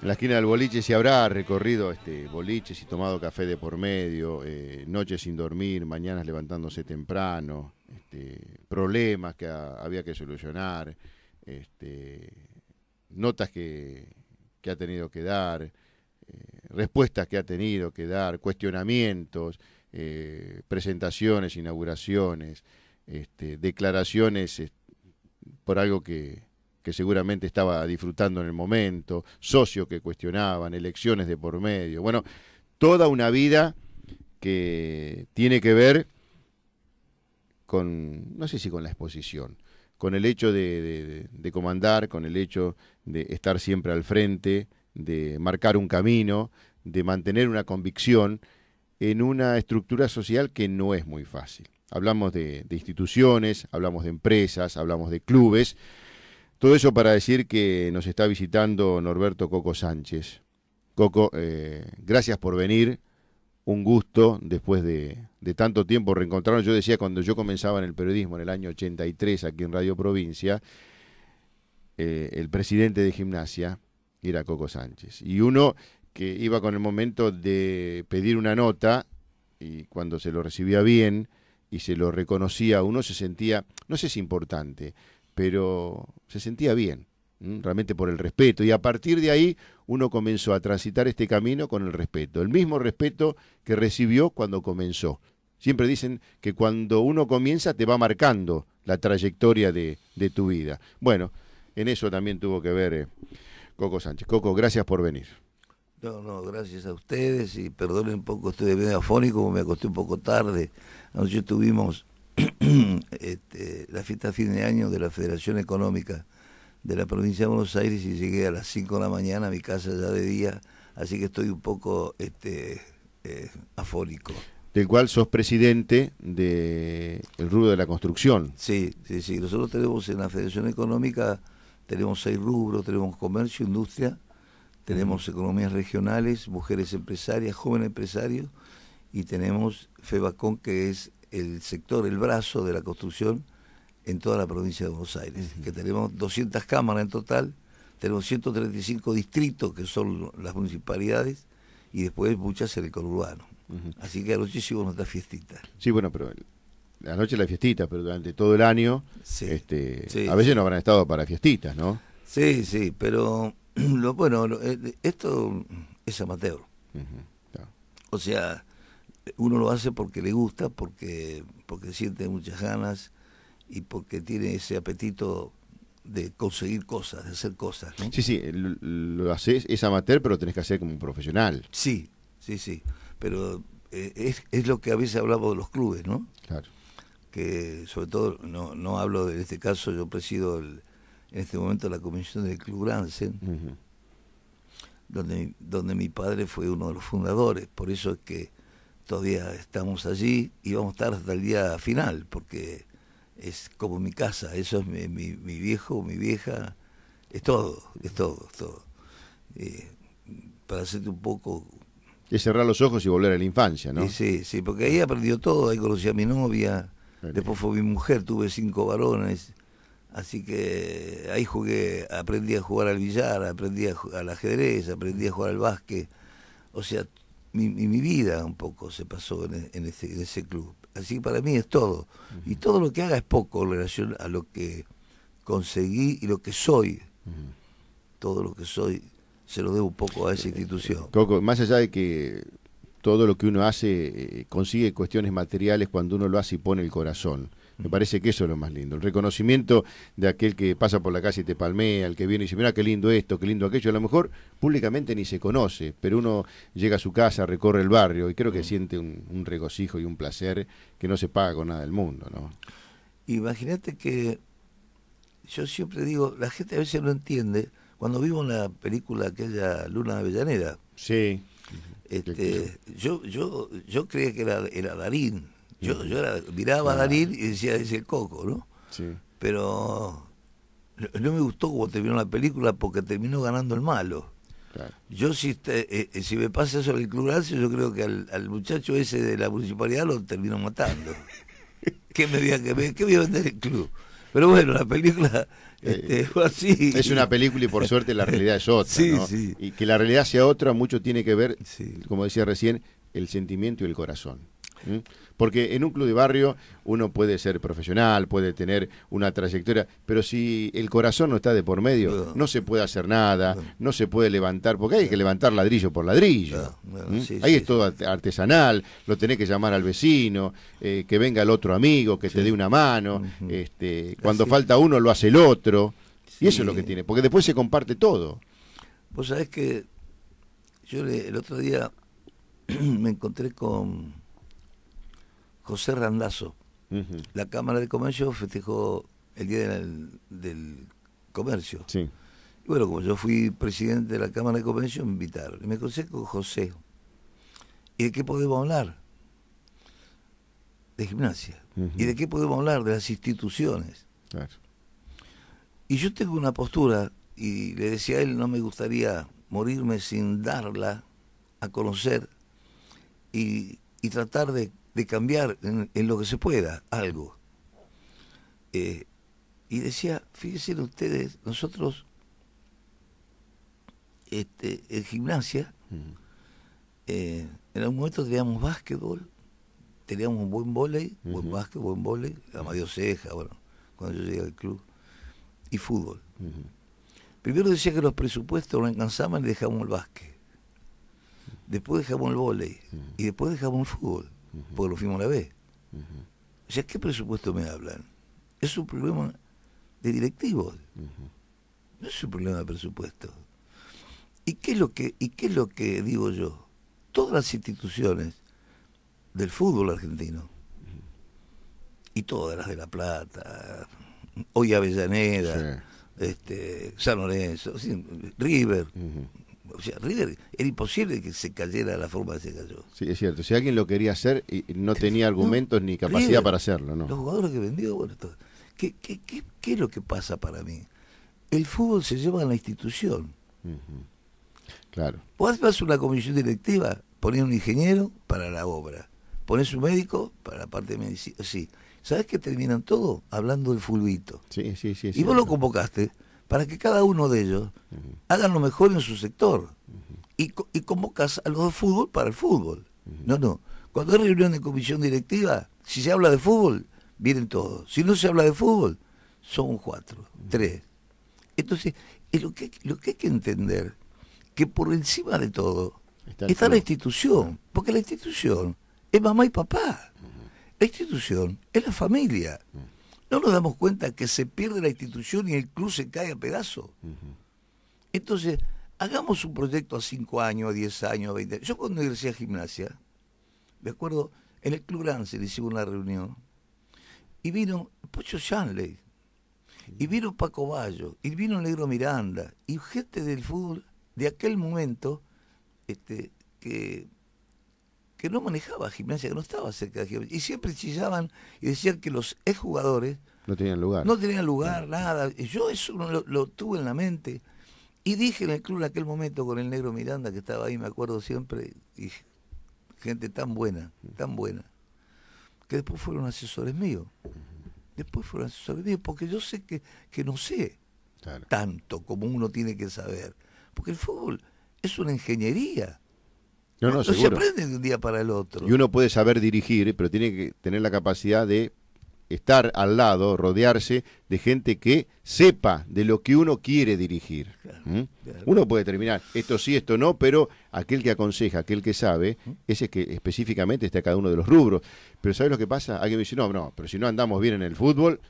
en la esquina del boliche si habrá recorrido este boliches y tomado café de por medio, eh, noches sin dormir, mañanas levantándose temprano, este, problemas que había que solucionar, este, notas que, ha tenido que dar, eh, respuestas que ha tenido que dar, cuestionamientos, eh, presentaciones, inauguraciones, este, declaraciones por algo que, que seguramente estaba disfrutando en el momento, socios que cuestionaban, elecciones de por medio. Bueno, toda una vida que tiene que ver con, no sé si con la exposición, con el hecho de, comandar, con el hecho de estar siempre al frente, de marcar un camino, de mantener una convicción en una estructura social que no es muy fácil. Hablamos de instituciones, hablamos de empresas, hablamos de clubes, todo eso para decir que nos está visitando Norberto Coco Sánchez. Coco, eh, gracias por venir. Un gusto después de, de, tanto tiempo reencontrarnos. Yo decía cuando yo comenzaba en el periodismo en el año 83 aquí en Radio Provincia, eh, el presidente de gimnasia era Coco Sánchez. Y uno que iba con el momento de pedir una nota y cuando se lo recibía bien y se lo reconocía, uno se sentía, no sé si importante, pero se sentía bien, realmente por el respeto. Y a partir de ahí uno comenzó a transitar este camino con el respeto, el mismo respeto que recibió cuando comenzó. Siempre dicen que cuando uno comienza te va marcando la trayectoria de, tu vida. Bueno, en eso también tuvo que ver eh, Coco Sánchez. Coco, gracias por venir. No, no, gracias a ustedes y perdonen un poco, estoy medio afónico, me acosté un poco tarde. Anoche tuvimos Este, la fiesta de fin de año de la Federación Económica de la provincia de Buenos Aires y llegué a las 5 de la mañana a mi casa ya de día, así que estoy un poco este, eh, Del cual sos presidente del rubro de la construcción. Sí, sí, sí. Nosotros tenemos en la Federación Económica, tenemos seis rubros, tenemos comercio, industria, tenemos economías regionales, mujeres empresarias, jóvenes empresarios y tenemos FEBACON, que es el sector, el brazo de la construcción en toda la provincia de Buenos Aires, que tenemos 200 cámaras en total, tenemos 135 distritos que son las municipalidades y después muchas en el conurbano. Así que anoche hicimos nuestra fiestita. Sí, bueno, pero anoche la fiestita, pero durante todo el año, este, a veces no habrán estado para fiestitas, ¿no? Sí, sí, pero lo bueno, eh, esto es amateur. O sea, uno lo hace porque le gusta, porque, porque siente muchas ganas y porque tiene ese apetito de conseguir cosas, de hacer cosas. Sí, sí, lo, haces, es amateur, pero tenés que hacer como un profesional. Sí, sí, sí. Pero eh, es, es, lo que a veces hablamos de los clubes, ¿no? Claro. Que sobre todo, no, no hablo de este caso, yo presido el, en este momento la comisión del Club Gransen, donde, donde mi padre fue uno de los fundadores. Por eso es que todavía estamos allí y vamos a estar hasta el día final, porque es como mi casa, eso es mi, viejo, mi vieja, es todo, es todo, es todo. Eh, para hacerte un poco... Es cerrar los ojos y volver a la infancia, ¿no? Sí, sí, porque ahí aprendió todo, ahí conocí a mi novia, después fue mi mujer, tuve cinco varones, así que ahí jugué, aprendí a jugar al billar, aprendí a, al ajedrez, aprendí a jugar al básquet, o sea, mi, vida un poco se pasó e, en, ese, club. Así que para mí es todo. Y todo lo que haga es poco en relación a lo que conseguí y lo que soy. Todo lo que soy se lo debo un poco a esa eh, institución. Eh, más allá de que todo lo que uno hace eh, consigue cuestiones materiales cuando uno lo hace y pone el corazón. Me parece que eso es lo más lindo. El reconocimiento de aquel que pasa por la casa y te palmea, el que viene y dice, mira qué lindo esto, qué lindo aquello. A lo mejor públicamente ni se conoce, pero uno llega a su casa, recorre el barrio y creo que mm. siente un, regocijo y un placer que no se paga con nada del mundo. ¿no? Imagínate que yo siempre digo, la gente a veces no entiende, cuando vimos la película aquella Luna de Avellaneda, sí. Este, yo, yo, yo creía que era Darín, yo, yo miraba a Darín y decía, es el coco, ¿no? Sí. Pero no me gustó cómo terminó la película porque terminó ganando el malo. Claro. Yo si, este, eh, eh, si me pasa eso en el Club yo creo que al, muchacho ese de la municipalidad lo terminó matando. ¿Qué me voy a, vender el club? Pero bueno, la película eh, este, fue así. Es una película y por suerte la realidad es otra. Sí, ¿no? sí. Y que la realidad sea otra mucho tiene que ver, como decía recién, el sentimiento y el corazón. Porque en un club de barrio uno puede ser profesional, puede tener una trayectoria, pero si el corazón no está de por medio, no, se puede hacer nada, no. se puede levantar, porque hay que levantar ladrillo por ladrillo. Ahí es todo artesanal, lo tenés que llamar al vecino, eh, que venga el otro amigo, que te dé una mano, este, cuando falta uno lo hace el otro. Y eso es lo que tiene, porque después se comparte todo. Vos sabés que yo el otro día me encontré con José Randazo. La Cámara de Comercio festejó el Día del, Comercio. bueno, como yo fui presidente de la Cámara de Comercio, me invitaron. Y me conocí con José. ¿Y de qué podemos hablar? De gimnasia. ¿Y de qué podemos hablar? De las instituciones. Y yo tengo una postura, y le decía a él, no me gustaría morirme sin darla a conocer y, y tratar de de cambiar en, lo que se pueda algo. Eh, y decía, fíjense ustedes, nosotros este, en gimnasia, mm. eh, en algún momento teníamos básquetbol, teníamos un buen volei, buen básquet, buen volei, Amadio Ceja, bueno, cuando yo llegué al club, y fútbol. Primero decía que los presupuestos no alcanzaban y dejamos el básquet. Después dejamos el volei y después dejamos el fútbol porque lo fuimos a la vez. O sea, ¿qué presupuesto me hablan? Es un problema de directivos, no es un problema de presupuesto. ¿Y qué, es lo que, ¿Y qué es lo que digo yo? Todas las instituciones del fútbol argentino, y todas las de La Plata, hoy Avellaneda, este, San Lorenzo, River, o sea, River era imposible que se cayera la forma que se cayó. Sí, es cierto. Si alguien lo quería hacer y no tenía argumentos ni capacidad para hacerlo, ¿no? Los jugadores que vendió, bueno, todo. ¿Qué, qué, qué, es lo que pasa para mí? El fútbol se lleva a la institución. Claro. Vos vas a una comisión directiva, ponés un ingeniero para la obra, ponés un médico para la parte de medicina. Sí. ¿Sabes que terminan todo? Hablando del fulbito. Sí, sí, sí. Y vos lo convocaste para que cada uno de ellos hagan lo mejor en su sector. y, y, convocas a los de fútbol para el fútbol. No, no. Cuando hay reunión de comisión directiva, si se habla de fútbol, vienen todos. Si no se habla de fútbol, son cuatro, tres. Entonces, es lo, que, lo que hay que entender, que por encima de todo está, está la institución, porque la institución es mamá y papá. La institución es la familia no nos damos cuenta que se pierde la institución y el club se cae a pedazos. Entonces, hagamos un proyecto a 5 años, a 10 años, a 20 años. Yo cuando ingresé a gimnasia, me acuerdo, en el Club Gran se le hicimos una reunión y vino Pocho Shanley, y vino Paco Bayo, y vino Negro Miranda, y gente del fútbol de aquel momento este, que que no manejaba gimnasia, que no estaba cerca de gimnasia. Y siempre chillaban y decían que los exjugadores... No tenían lugar. No tenían lugar, nada. yo eso lo, tuve en la mente. Y dije en el club en aquel momento con el negro Miranda, que estaba ahí, me acuerdo siempre, y gente tan buena, tan buena, que después fueron asesores míos. Después fueron asesores míos, porque yo sé que, no sé tanto como uno tiene que saber. Porque el fútbol es una ingeniería. No, no, se aprende de un día para el otro. Y uno puede saber dirigir, pero tiene que tener la capacidad de estar al lado, rodearse de gente que sepa de lo que uno quiere dirigir. Uno puede determinar esto sí, esto no, pero aquel que aconseja, aquel que sabe, ¿Mm? ese que específicamente está cada uno de los rubros. Pero ¿sabes lo que pasa? Alguien me dice, no, no, pero si no andamos bien en el fútbol,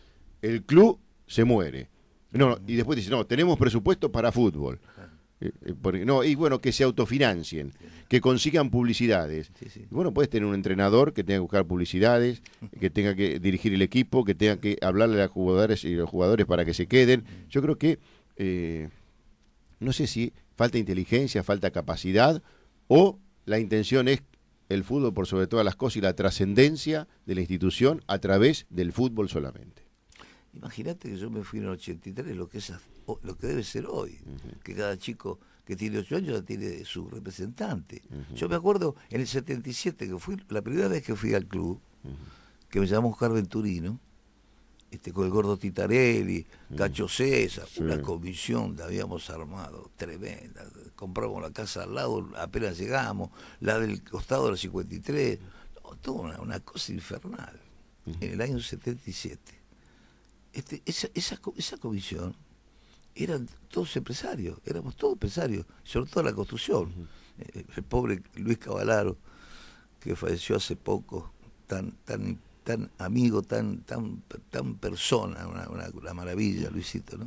el club se muere. No, y después dice, no, tenemos presupuesto para fútbol. Eh, no, y bueno, que se autofinancien, que consigan publicidades. Bueno, puedes tener un entrenador que tenga que buscar publicidades, que tenga que dirigir el equipo, que tenga que hablarle a los jugadores y los jugadores para que se queden. Yo creo que eh, no sé si falta inteligencia, falta capacidad, o la intención es el fútbol por sobre todas las cosas y la trascendencia de la institución a través del fútbol solamente. Imagínate que yo me fui en el 83, lo que es lo que debe ser hoy, que cada chico que tiene ocho años ya tiene su representante. Yo me acuerdo en el 77 que fui, la primera vez que fui al club, que me llamó Oscar Venturino, este, con el gordo Titarelli, Cacho César, una comisión la habíamos armado, tremenda. Compramos la casa al lado, apenas llegamos, la del costado de la 53, toda una, cosa infernal, en el año 77. Este, esa, esa, esa comisión eran todos empresarios, éramos todos empresarios, sobre todo la construcción. Eh, el pobre Luis Cavalaro, que falleció hace poco, tan, tan, tan amigo, tan, tan, tan persona, una, maravilla, Luisito, ¿no?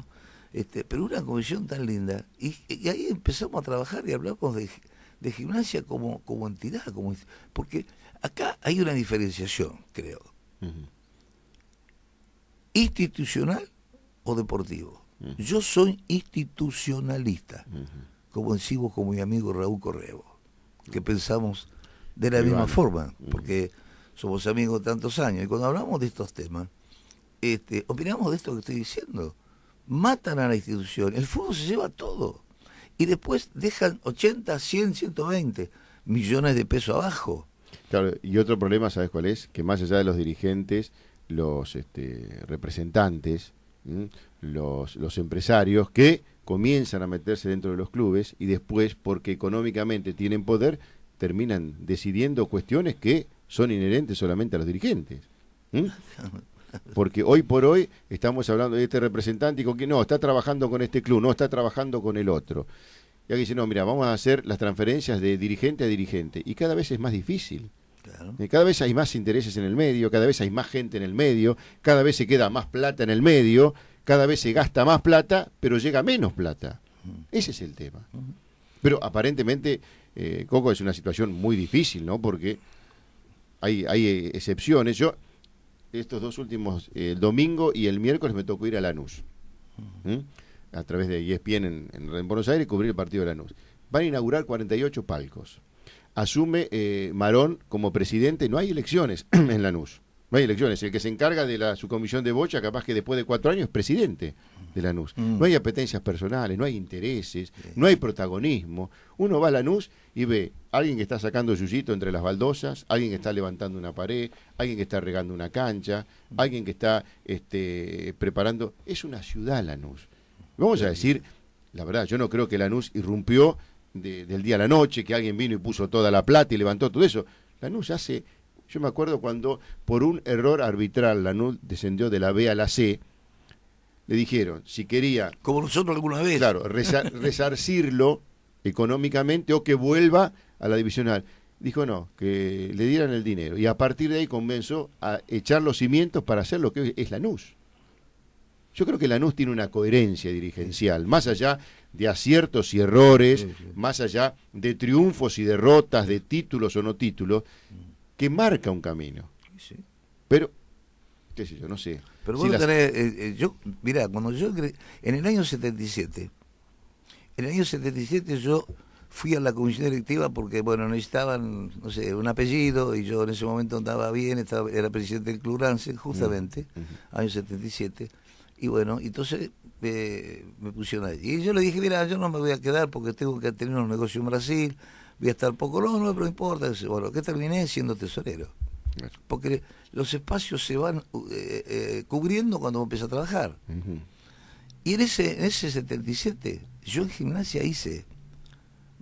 Este, pero una comisión tan linda. Y, ahí empezamos a trabajar y hablamos de, gimnasia como, como entidad, como, porque acá hay una diferenciación, creo. Institucional o deportivo. Yo soy institucionalista, como como con mi amigo Raúl Correvo, que pensamos de la misma forma, porque somos amigos tantos años. Y cuando hablamos de estos temas, este, opinamos de esto que estoy diciendo. Matan a la institución, el fútbol se lleva todo. Y después dejan 80, 100, 120 millones de pesos abajo. Claro, y otro problema, ¿sabes cuál es? Que más allá de los dirigentes, los este, representantes, los, empresarios que comienzan a meterse dentro de los clubes y después, porque económicamente tienen poder, terminan decidiendo cuestiones que son inherentes solamente a los dirigentes. Porque hoy por hoy estamos hablando de este representante y con que no, está trabajando con este club, no está trabajando con el otro. Y aquí dice, no, mira, vamos a hacer las transferencias de dirigente a dirigente. Y cada vez es más difícil. Eh, cada vez hay más intereses en el medio, cada vez hay más gente en el medio, cada vez se queda más plata en el medio cada vez se gasta más plata, pero llega menos plata. Ese es el tema. Pero aparentemente, eh, Coco, es una situación muy difícil, ¿no? Porque hay, hay eh, excepciones. Yo, estos dos últimos, eh, el domingo y el miércoles, me tocó ir a Lanús. A través de ESPN en, en Buenos Aires, cubrir el partido de Lanús. Van a inaugurar 48 palcos. Asume Marón como presidente, no hay elecciones en Lanús no hay elecciones. El que se encarga de la comisión de bocha, capaz que después de cuatro años es presidente de la NUS. Mm. No hay apetencias personales, no hay intereses, no hay protagonismo. Uno va a Lanús y ve alguien que está sacando yuyito entre las baldosas, alguien que está levantando una pared, alguien que está regando una cancha, mm. alguien que está este, preparando. Es una ciudad la Lanús. Vamos a decir, la verdad, yo no creo que la Lanús irrumpió del día a la noche, que alguien vino y puso toda la plata y levantó todo eso. Lanús hace yo me acuerdo cuando por un error arbitral Lanús descendió de la B a la C, le dijeron, si quería... Como nosotros alguna vez. Claro, resarcirlo económicamente o que vuelva a la divisional. Dijo no, que le dieran el dinero. Y a partir de ahí comenzó a echar los cimientos para hacer lo que hoy es Lanús. Yo creo que Lanús tiene una coherencia dirigencial, más allá de aciertos y errores, más allá de triunfos y derrotas, de títulos o no títulos, que marca un camino. Pero, qué sé yo, no sé. Pero bueno, eh, eh, yo, mirá, cuando yo en el año 77, en el año 77 yo fui a la comisión directiva porque, bueno, necesitaban, no sé, un apellido y yo en ese momento andaba bien, estaba, era presidente del Club Rance, mm, justamente, año 77. Y bueno, entonces eh, me pusieron ahí. Y yo le dije, mira, yo no me voy a quedar porque tengo que tener un negocio en Brasil voy a estar poco no, no, pero no importa. Bueno, que terminé siendo tesorero. Porque los espacios se van eh, eh, cubriendo cuando empieza a trabajar. Y en ese, ese 77, yo en gimnasia hice.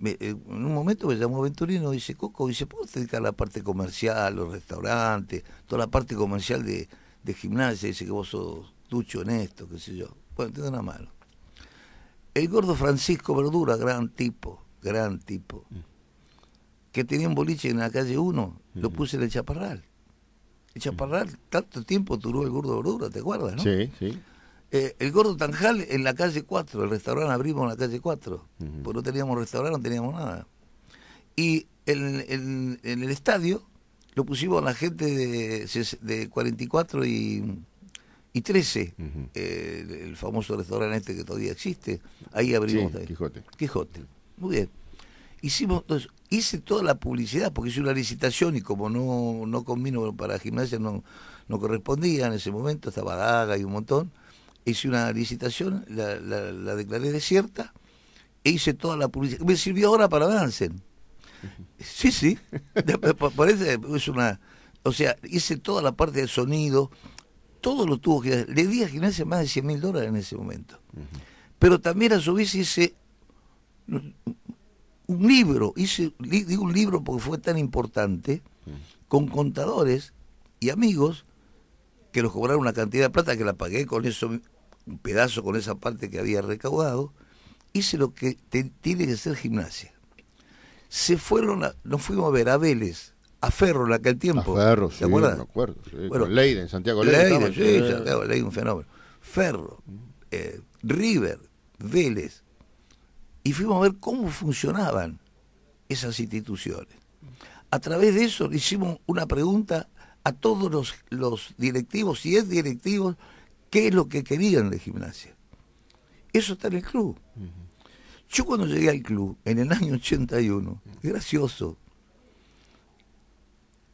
Eh, en un momento me llamó Venturino y dice: Coco, dice, ¿puedo dedicar la parte comercial, los restaurantes, toda la parte comercial de, de gimnasia? Dice que vos sos ducho en esto, qué sé yo. Bueno, te da una mano. El gordo Francisco Verdura, gran tipo, gran tipo. Mm que tenía un boliche en la calle 1, lo puse en el Chaparral. El Chaparral, tanto tiempo duró el gordo Verdura, ¿te acuerdas, no? Sí, sí. Eh, el gordo Tanjal en la calle 4, el restaurante abrimos en la calle 4, porque no teníamos restaurante, no teníamos nada. Y en, el estadio lo pusimos a la gente de, de 44 y, y 13, eh, el, famoso restaurante este que todavía existe, ahí abrimos Quijote. Quijote, muy bien. Hicimos, hice toda la publicidad porque hice una licitación y como no, no para gimnasia, no, no correspondía en ese momento, estaba Daga y un montón. Hice una licitación, la, la, declaré desierta e hice toda la publicidad. Me sirvió ahora para Dansen. Sí, sí. Parece es una. O sea, hice toda la parte del sonido, todo lo tuvo que. Le di a gimnasia más de 100 mil dólares en ese momento. Pero también a su vez hice un libro, hice, digo un libro porque fue tan importante, con contadores y amigos que nos cobraron una cantidad de plata que la pagué con eso, un pedazo con esa parte que había recaudado, hice lo que tiene que ser gimnasia. Se fueron, nos fuimos a ver a Vélez, a Ferro en aquel tiempo. Ferro, ¿te sí, Me acuerdo, bueno, Leiden, Santiago Leiden. Leiden, sí, Santiago Leiden, un fenómeno. Ferro, eh, River, Vélez, y fuimos a ver cómo funcionaban esas instituciones. A través de eso le hicimos una pregunta a todos los, directivos y es directivos qué es lo que querían de gimnasia. Eso está en el club. Yo cuando llegué al club en el año 81, gracioso,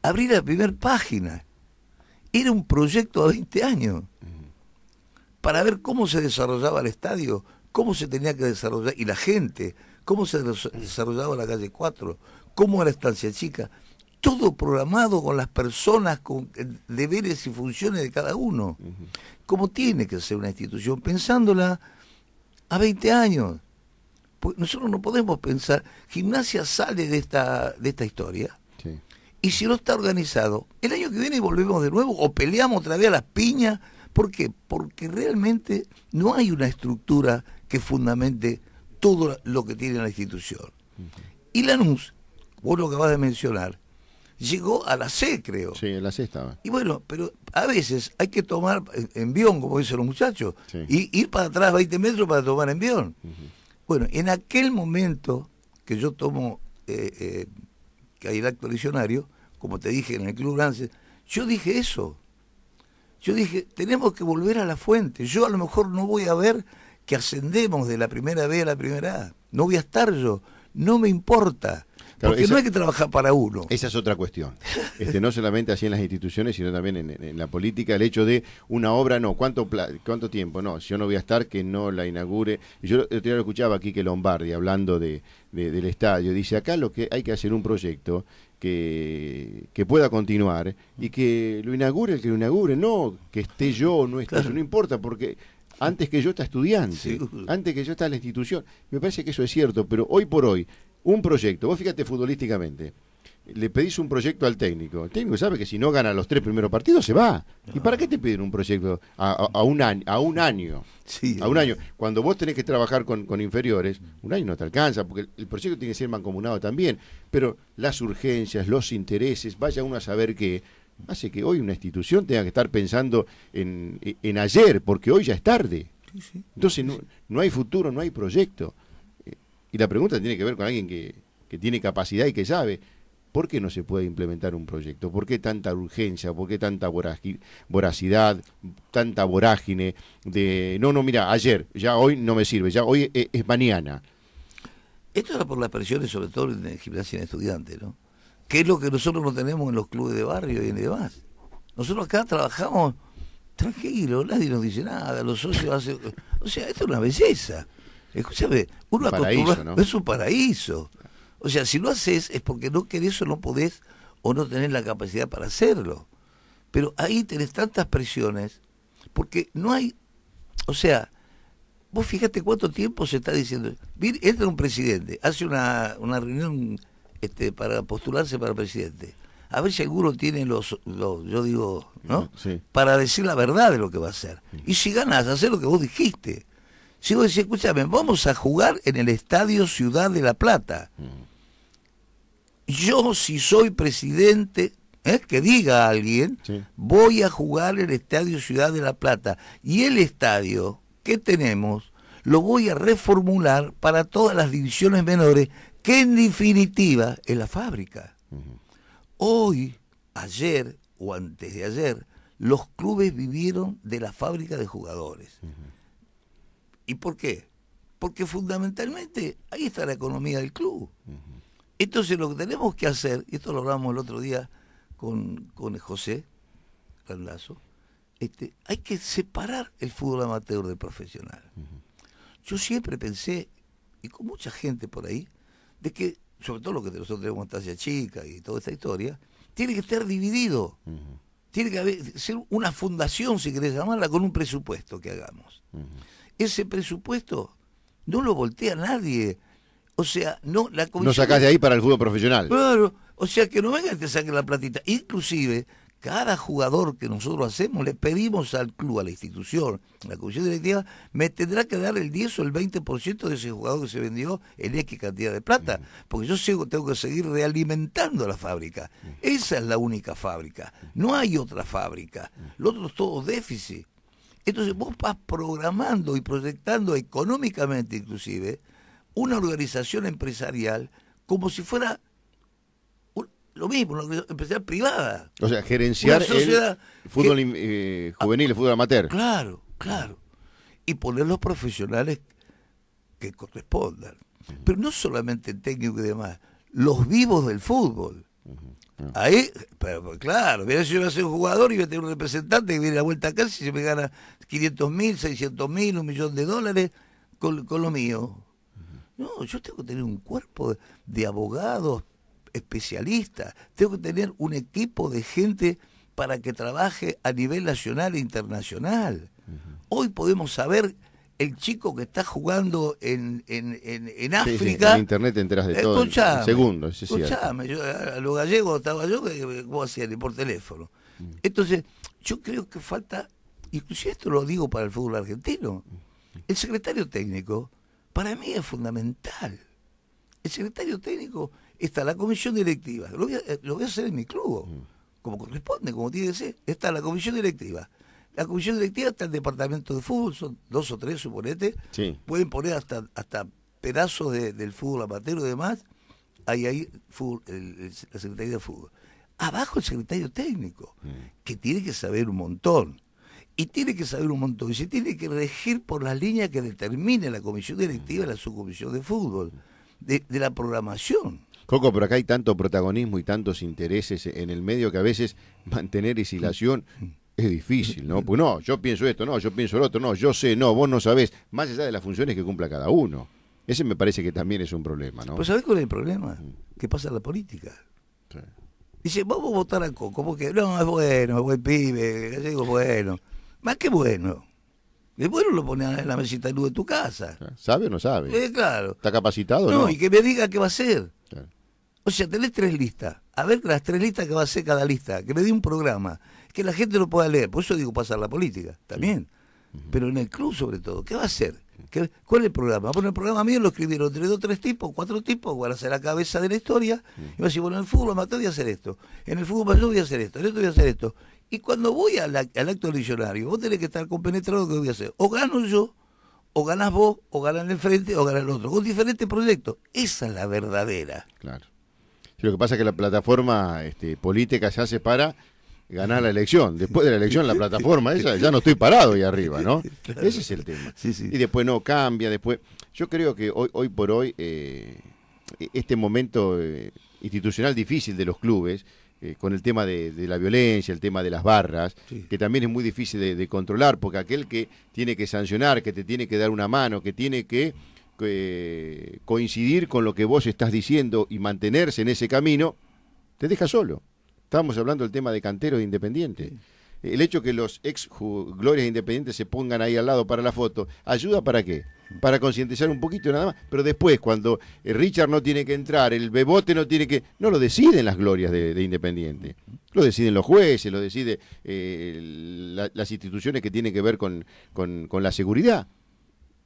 abrí la primera página. Era un proyecto a 20 años para ver cómo se desarrollaba el estadio cómo se tenía que desarrollar, y la gente, cómo se desarrollaba la calle 4, cómo era Estancia Chica, todo programado con las personas, con deberes y funciones de cada uno. ...cómo tiene que ser una institución? Pensándola a 20 años. Pues nosotros no podemos pensar, gimnasia sale de esta, de esta historia. Y si no está organizado, el año que viene volvemos de nuevo o peleamos otra vez a las piñas. ¿Por qué? Porque realmente no hay una estructura que fundamente todo lo que tiene la institución. y la Y Lanús, vos lo acabas de mencionar, llegó a la C, creo. Sí, en la C estaba. Y bueno, pero a veces hay que tomar envión, como dicen los muchachos, y ir para atrás 20 metros para tomar envión. Bueno, en aquel momento que yo tomo eh, eh el acto Diccionario, como te dije en el Club Lance, yo dije eso. Yo dije, tenemos que volver a la fuente. Yo a lo mejor no voy a ver que ascendemos de la primera B a la primera A. No voy a estar yo, no me importa. porque no hay que trabajar para uno. Esa es otra cuestión. Este, no solamente así en las instituciones, sino también en, la política, el hecho de una obra, no, ¿cuánto, cuánto tiempo? No, si yo no voy a estar, que no la inaugure. Yo el otro escuchaba aquí que Lombardi hablando de, del estadio, dice, acá lo que hay que hacer un proyecto que, pueda continuar y que lo inaugure el que lo inaugure, no que esté yo o no esté yo, no importa, porque antes que yo está estudiante, antes que yo está la institución. Me parece que eso es cierto, pero hoy por hoy, un proyecto, vos fíjate futbolísticamente, le pedís un proyecto al técnico. El técnico sabe que si no gana los tres primeros partidos se va. ¿Y para qué te piden un proyecto a, un, año, a un año? Sí, a un año. Cuando vos tenés que trabajar con, inferiores, un año no te alcanza, porque el, proyecto tiene que ser mancomunado también. Pero las urgencias, los intereses, vaya uno a saber qué hace que hoy una institución tenga que estar pensando en, ayer, porque hoy ya es tarde. Entonces no, hay futuro, no hay proyecto. Eh, y la pregunta tiene que ver con alguien que, tiene capacidad y que sabe. ¿Por qué no se puede implementar un proyecto? ¿Por qué tanta urgencia? ¿Por qué tanta voracidad? ¿Tanta vorágine? De no, no, mira, ayer, ya hoy no me sirve, ya hoy e, es, mañana. Esto era por las presiones, sobre todo en gimnasia en estudiantes, ¿no? que es lo que nosotros no tenemos en los clubes de barrio y demás. Nosotros acá trabajamos tranquilo, nadie nos dice nada, los socios hacen... O sea, esto es una belleza. Escúchame, uno paraíso, ¿no? es un paraíso. O sea, si lo haces es porque no querés o no podés o no tenés la capacidad para hacerlo. Pero ahí tenés tantas presiones porque no hay... O sea, vos fíjate cuánto tiempo se está diciendo. Entra un presidente, hace una, una reunión este, para postularse para presidente. A ver si alguno tiene los, yo digo, ¿no? Mm, para decir la verdad de lo que va a hacer. Mm. Y si ganas, hacer lo que vos dijiste. Si vos decís, escúchame, vamos a jugar en el Estadio Ciudad de La Plata. Mm. Yo, si soy presidente, es ¿eh? que diga alguien, voy a jugar en el Estadio Ciudad de La Plata. Y el estadio que tenemos lo voy a reformular para todas las divisiones menores que en definitiva es la fábrica. Hoy, ayer o antes de ayer, los clubes vivieron de la fábrica de jugadores. ¿Y por qué? Porque fundamentalmente ahí está la economía del club. Entonces lo que tenemos que hacer, y esto lo hablamos el otro día con, José Ranlazo, este, hay que separar el fútbol amateur del profesional. Yo siempre pensé, y con mucha gente por ahí, es que, sobre todo lo que nosotros tenemos en chica y toda esta historia, tiene que estar dividido. Tiene que haber, ser una fundación, si querés llamarla, con un presupuesto que hagamos. Ese presupuesto no lo voltea nadie. O sea, no la comisión... No sacás de ahí para el fútbol profesional. Claro. O sea, que no venga y te saque la platita. Inclusive, cada jugador que nosotros hacemos, le pedimos al club, a la institución, a la comisión directiva, me tendrá que dar el 10 o el 20% de ese jugador que se vendió en X cantidad de plata, porque yo sigo, tengo que seguir realimentando la fábrica. Esa es la única fábrica, no hay otra fábrica. Lo otro es todo déficit. Entonces vos vas programando y proyectando económicamente inclusive una organización empresarial como si fuera lo mismo, una empresa privada. O sea, gerenciar el fútbol eh, juvenil, el fútbol amateur. Claro, claro. Y poner los profesionales que correspondan. Pero no solamente técnico y demás, los vivos del fútbol. Ahí, pero, pues, claro, mira, yo voy a ser un jugador y voy a tener un representante que viene a la vuelta casa y se me gana 500 mil, 600 mil, un millón de dólares con, lo mío. No, yo tengo que tener un cuerpo de abogados, especialista. tengo que tener un equipo de gente para que trabaje a nivel nacional e internacional. Hoy podemos saber el chico que está jugando en, en, en, África. en internet enteras de eh, todo. Escuchame, segundo, es escuchame, yo, a los gallegos estaba yo, ¿cómo hacían? Por teléfono. Mm. Entonces, yo creo que falta, inclusive esto lo digo para el fútbol argentino, el secretario técnico para mí es fundamental. El secretario técnico está la comisión directiva. Lo voy a, eh, hacer en mi club, mm. como corresponde, como tiene que ser. Está la comisión directiva. La comisión directiva está el departamento de fútbol, son dos o tres, suponete. Pueden poner hasta, hasta pedazos del fútbol amateur y demás. Ahí hay la Secretaría de Fútbol. Abajo el secretario técnico, mm. que tiene que saber un montón. Y tiene que saber un montón. Y se tiene que regir por las líneas que determine la comisión directiva, mm. la subcomisión de fútbol, de la programación. Coco, pero acá hay tanto protagonismo y tantos intereses en el medio que a veces mantener isolación es difícil, ¿no? Pues no, yo pienso esto, no, yo pienso lo otro, no, yo sé, no, vos no sabés, más allá de las funciones que cumpla cada uno. Ese me parece que también es un problema, ¿no? Pues ¿sabés cuál es el problema? Mm. ¿Qué pasa en la política? Sí. Dice, vamos a votar a Coco, porque no, es bueno, es buen pibe, es bueno. Más que bueno. Es bueno lo pone en la mesita de luz de tu casa. ¿Sabe o no sabe? Eh, claro. ¿Está capacitado? o No, no, y que me diga qué va a hacer. Claro. O sea, tenés tres listas. A ver las tres listas que va a hacer cada lista. Que me dé un programa. Que la gente lo pueda leer. Por eso digo pasar la política. También. Pero en el club, sobre todo. ¿Qué va a hacer? ¿Cuál es el programa? Bueno, el programa mío lo escribieron tres dos, tres tipos, cuatro tipos. Van a ser la cabeza de la historia. Mm. Y va a decir, bueno, en el fútbol amateur voy a hacer esto. En el fútbol mayor voy a hacer esto. En otro voy a hacer esto. Y cuando voy al, al acto diccionario, vos tenés que estar compenetrado que voy a hacer. O gano yo, o ganas vos, o ganan el frente, o gana el otro, con diferentes proyectos. Esa es la verdadera. Claro. Lo que pasa es que la plataforma este, política se hace para ganar la elección. Después de la elección, la plataforma esa, ya no estoy parado ahí arriba, ¿no? Ese es el tema. Y después no cambia, después... Yo creo que hoy, hoy por hoy, eh, este momento eh, institucional difícil de los clubes, eh, con el tema de, la violencia, el tema de las barras, que también es muy difícil de controlar, porque aquel que tiene que sancionar, que te tiene que dar una mano, que tiene que eh, coincidir con lo que vos estás diciendo y mantenerse en ese camino, te deja solo. Estábamos hablando del tema de canteros de Independiente. El hecho que los ex glorias de Independiente se pongan ahí al lado para la foto, ¿ayuda para qué? Para concientizar un poquito nada más. Pero después, cuando eh, Richard no tiene que entrar, el Bebote no tiene que... No lo deciden las glorias de, Independiente. Lo deciden los jueces, lo deciden eh, las instituciones que tienen que ver con la seguridad.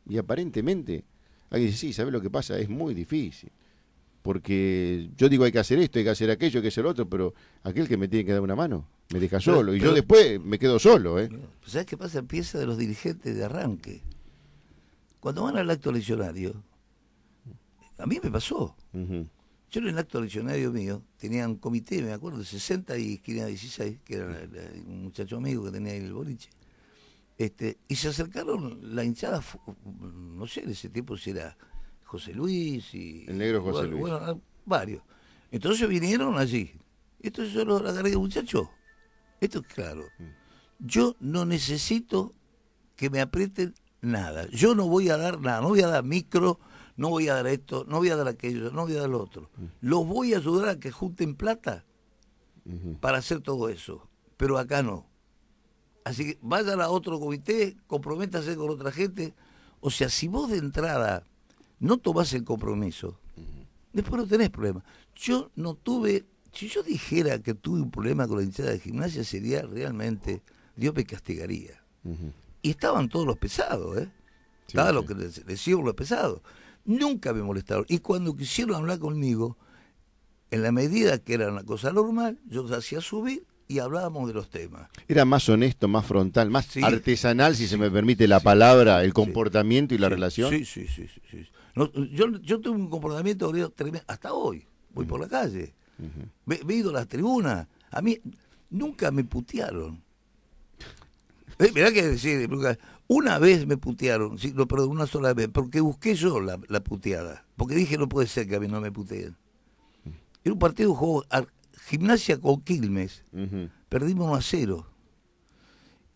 Y aparentemente Alguien dice, sí, ¿sabes lo que pasa? Es muy difícil. Porque yo digo, hay que hacer esto, hay que hacer aquello, hay que hacer otro, pero aquel que me tiene que dar una mano me deja solo. y yo después me quedo solo. ¿eh? ¿Sabes qué pasa? Empieza de los dirigentes de arranque. Cuando van al acto leccionario, a mí me pasó. Yo en el acto leccionario mío tenían un comité, me acuerdo, de 60 y esquina 16, que era un muchacho amigo que tenía ahí el boliche. Este, y se acercaron la hinchada, no sé, en ese tiempo si era José Luis y... El negro José Luis. Bueno, ah, varios. Entonces vinieron allí. Entonces yo lo agarré, muchachos, esto es claro. Mm. Yo no necesito que me aprieten nada. Yo no voy a dar nada, no voy a dar micro, no voy a dar esto, no voy a dar aquello, no voy a dar lo otro. Mm. Los voy a ayudar a que junten plata para hacer todo eso. Pero acá no. Así que vayan a otro comité, comprométase con otra gente. O sea, si vos de entrada no tomás el compromiso, después no tenés problema. Yo no tuve, si yo dijera que tuve un problema con la hinchada de gimnasia, sería realmente, Dios me castigaría. Y estaban todos los pesados, ¿eh? Sí, lo que decían los pesados. Nunca me molestaron. Y cuando quisieron hablar conmigo, en la medida que era una cosa normal, yo los hacía subir y hablábamos de los temas. Era más honesto, más frontal, más artesanal, si se me permite la palabra, el comportamiento y la relación. Sí, sí, sí. yo, yo tuve un comportamiento tremendo hasta hoy. Voy por la calle. he ido a las tribunas. A mí nunca me putearon. Eh, mirá que decir, una vez me putearon, sí, no, perdón, una sola vez, porque busqué yo la, puteada. Porque dije, no puede ser que a mí no me puteen. Era un partido de juego Gimnasia con Quilmes, perdimos 1 a 0.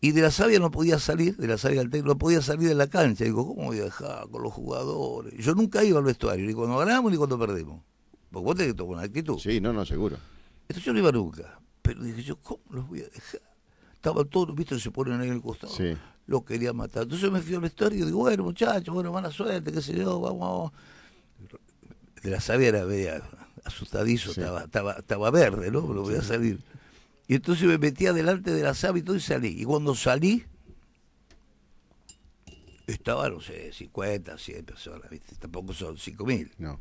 Y de la sabia no podía salir, de la sabia del técnico, no podía salir de la cancha. Digo, ¿cómo voy a dejar con los jugadores? Yo nunca iba al vestuario, ni cuando ganamos ni cuando perdemos. Porque vos tenés que una actitud. Sí, no, no, seguro. Esto yo no iba nunca. Pero dije yo, ¿cómo los voy a dejar? Estaban todos, viste, se ponen ahí en el costado. Los quería matar. Entonces me fui al vestuario y digo, bueno, muchachos, bueno, mala suerte, qué sé yo, vamos. De la savia era media asustadizo, estaba, estaba, estaba, verde, ¿no? Lo voy a salir. Y entonces me metí adelante de las aves y salí. Y cuando salí, estaba, no sé, 50, 100 personas, ¿viste? Tampoco son 5.000. No.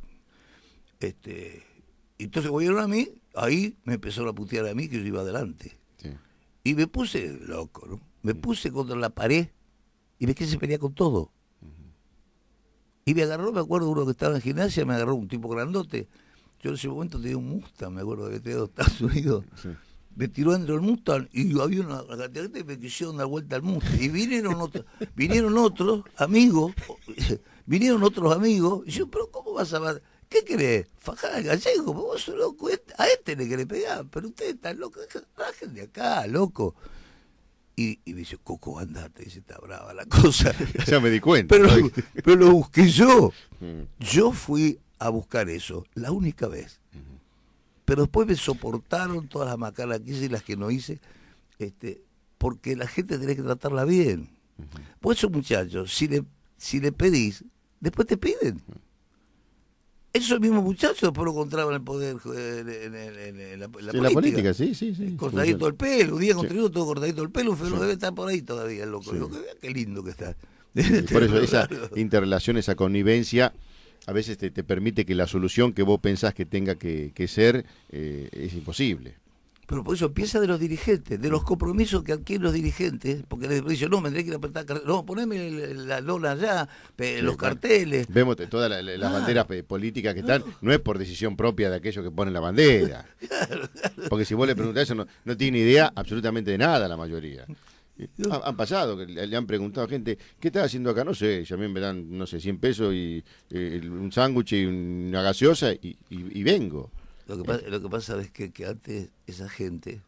Este, entonces volvieron a mí, ahí me empezaron a putear a mí que yo iba adelante. Y me puse loco, ¿no? Me puse contra la pared y me se pelear con todo. Y me agarró, me acuerdo uno que estaba en gimnasia, me agarró un tipo grandote yo en ese momento tenía un Mustang, me acuerdo que tenía dos Estados Unidos. Me tiró dentro del Mustang y había una cantidad de que quisieron dar vuelta al Mustang. Y vinieron otros, vinieron otros amigos, vinieron otros amigos. Y yo, pero ¿cómo vas a ver? ¿Qué crees? Fajar al gallego, vos sos loco, este, a este le querés pegar, pero usted está loco, Trajen de acá, loco. Y, me dice, Coco, andate, dice, está brava la cosa. Ya me di cuenta. pero lo busqué yo. Mm. Yo fui a buscar eso, la única vez. Pero después me soportaron todas las macanas que hice y las que no hice, este, porque la gente tiene que tratarla bien. Por pues eso, muchachos, si le, si le pedís, después te piden. Esos mismos muchachos después lo encontraban en el poder, en, en, la, política. sí, sí, sí. Cortadito el pelo, un día construido todo cortadito el pelo, pero sí. debe estar por ahí todavía, loco. qué lindo que está. por eso este, esa interrelación, esa connivencia a veces te, permite que la solución que vos pensás que tenga que, ser eh, es imposible. Pero por eso piensa de los dirigentes, de los compromisos que adquieren los dirigentes, porque les dicen, no, me tendré que apretar, no, poneme la lona allá, los carteles. Vemos todas las ah. banderas políticas que están, no. es por decisión propia de aquellos que ponen la bandera. Porque si vos le preguntás eso, no, no tiene idea absolutamente de nada la mayoría han pasado, que le han preguntado a gente, ¿qué estás haciendo acá? No sé, también me dan, no sé, 100 pesos y eh, un sándwich y una gaseosa y, vengo. Lo que, pasa, lo que pasa es que, antes esa gente,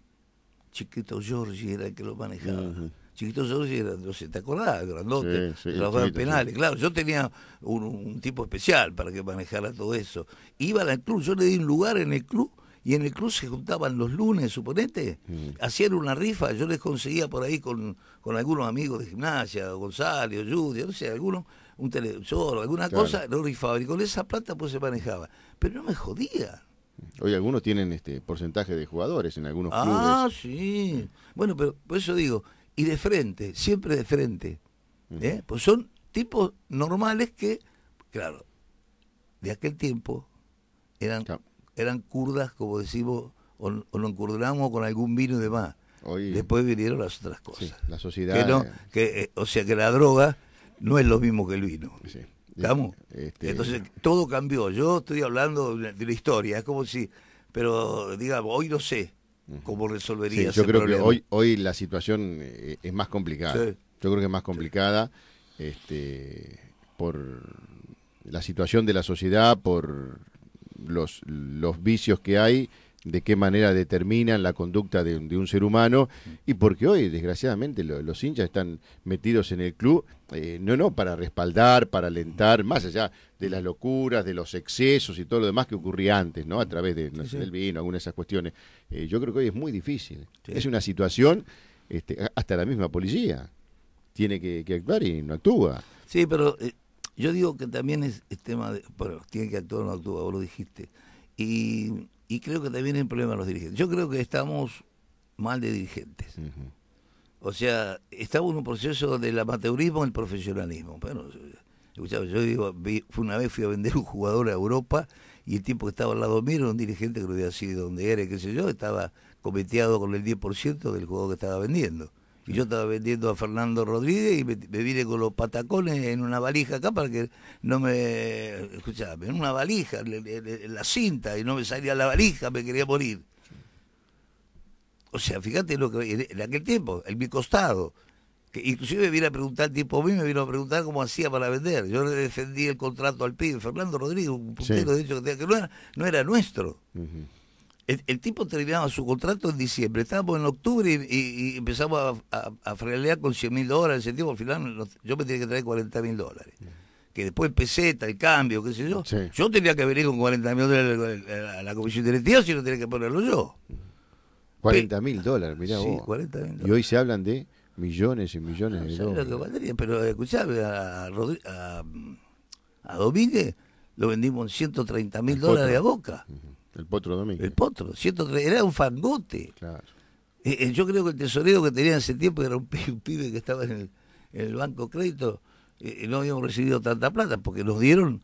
Chiquito Giorgi era el que lo manejaba. Chiquito Giorgi era, no sé, ¿te acordás? Grandote, penales. Claro, yo tenía un, un, tipo especial para que manejara todo eso. Iba al club, yo le di un lugar en el club y en el club se juntaban los lunes, suponete, mm. hacían una rifa, yo les conseguía por ahí con, algunos amigos de gimnasia, Gonzalo, Judy, no sé, algunos, un televisor, alguna cosa, lo rifaba y con esa plata pues se manejaba. Pero no me jodía. Hoy algunos tienen este porcentaje de jugadores en algunos ah, clubes. Ah, sí. Bueno, pero por eso digo, y de frente, siempre de frente. ¿eh? Pues son tipos normales que, claro, de aquel tiempo eran eran kurdas, como decimos, o, lo con algún vino y demás. Después vinieron las otras cosas. la sociedad. Que eh, o sea que la droga no es lo mismo que el vino. Sí. ¿Estamos? Este, Entonces todo cambió. Yo estoy hablando de la historia, es como si, pero digamos, hoy no sé cómo resolvería. Sí, yo creo que hoy, hoy la situación eh, es más complicada. Yo creo que es más complicada este, por la situación de la sociedad, por los, los vicios que hay, de qué manera determinan la conducta de, un ser humano, y porque hoy, desgraciadamente, los hinchas están metidos en el club, eh, no, no, para respaldar, para alentar, más allá de las locuras, de los excesos y todo lo demás que ocurría antes, ¿no? A través de, del vino, algunas de esas cuestiones. Eh, yo creo que hoy es muy difícil. Es una situación, este, hasta la misma policía tiene que, actuar y no actúa. Sí, pero eh, yo digo que también es, el tema de, bueno, tiene que actuar o no actúa, vos lo dijiste. Y, y creo que también es un problema de los dirigentes. Yo creo que estamos mal de dirigentes. O sea, estamos en un proceso del amateurismo y el profesionalismo. Bueno, escuchaba, yo digo, vi, una vez fui a vender un jugador a Europa y el tipo que estaba al lado mío era un dirigente que lo había sido donde era, qué sé yo, estaba cometeado con el 10% del jugador que estaba vendiendo y yo estaba vendiendo a Fernando Rodríguez y me, vine con los patacones en una valija acá para que no me. Escuchame, en una valija, en, la cinta, y no me salía la valija, me quería morir. O sea, fíjate lo que. En, aquel tiempo, en mi costado. Que inclusive me vino a preguntar, tipo a mí me vino a preguntar cómo hacía para vender. Yo le defendí el contrato al PIB. Fernando Rodríguez, un puntero de hecho que no era, nuestro. El, tipo terminaba su contrato en diciembre, estábamos en octubre y, y empezamos a, a, con 100 mil dólares. El tipo al final yo me tenía que traer 40 mil dólares. Que después peseta, el cambio, qué sé yo. Yo tenía que venir con 40 mil dólares a la comisión directiva si no tenía que ponerlo yo. 40 mil dólares, mirá vos. Y hoy se hablan de millones y millones de dólares. pero escuchá a, a, Domínguez lo vendimos en 130 mil dólares a Boca. El Potro domingo El Potro, era un fangote. Eh, eh, yo creo que el tesorero que tenía en ese tiempo era un pibe, que estaba en el, Banco Crédito, eh, Y no habíamos recibido tanta plata, porque nos dieron,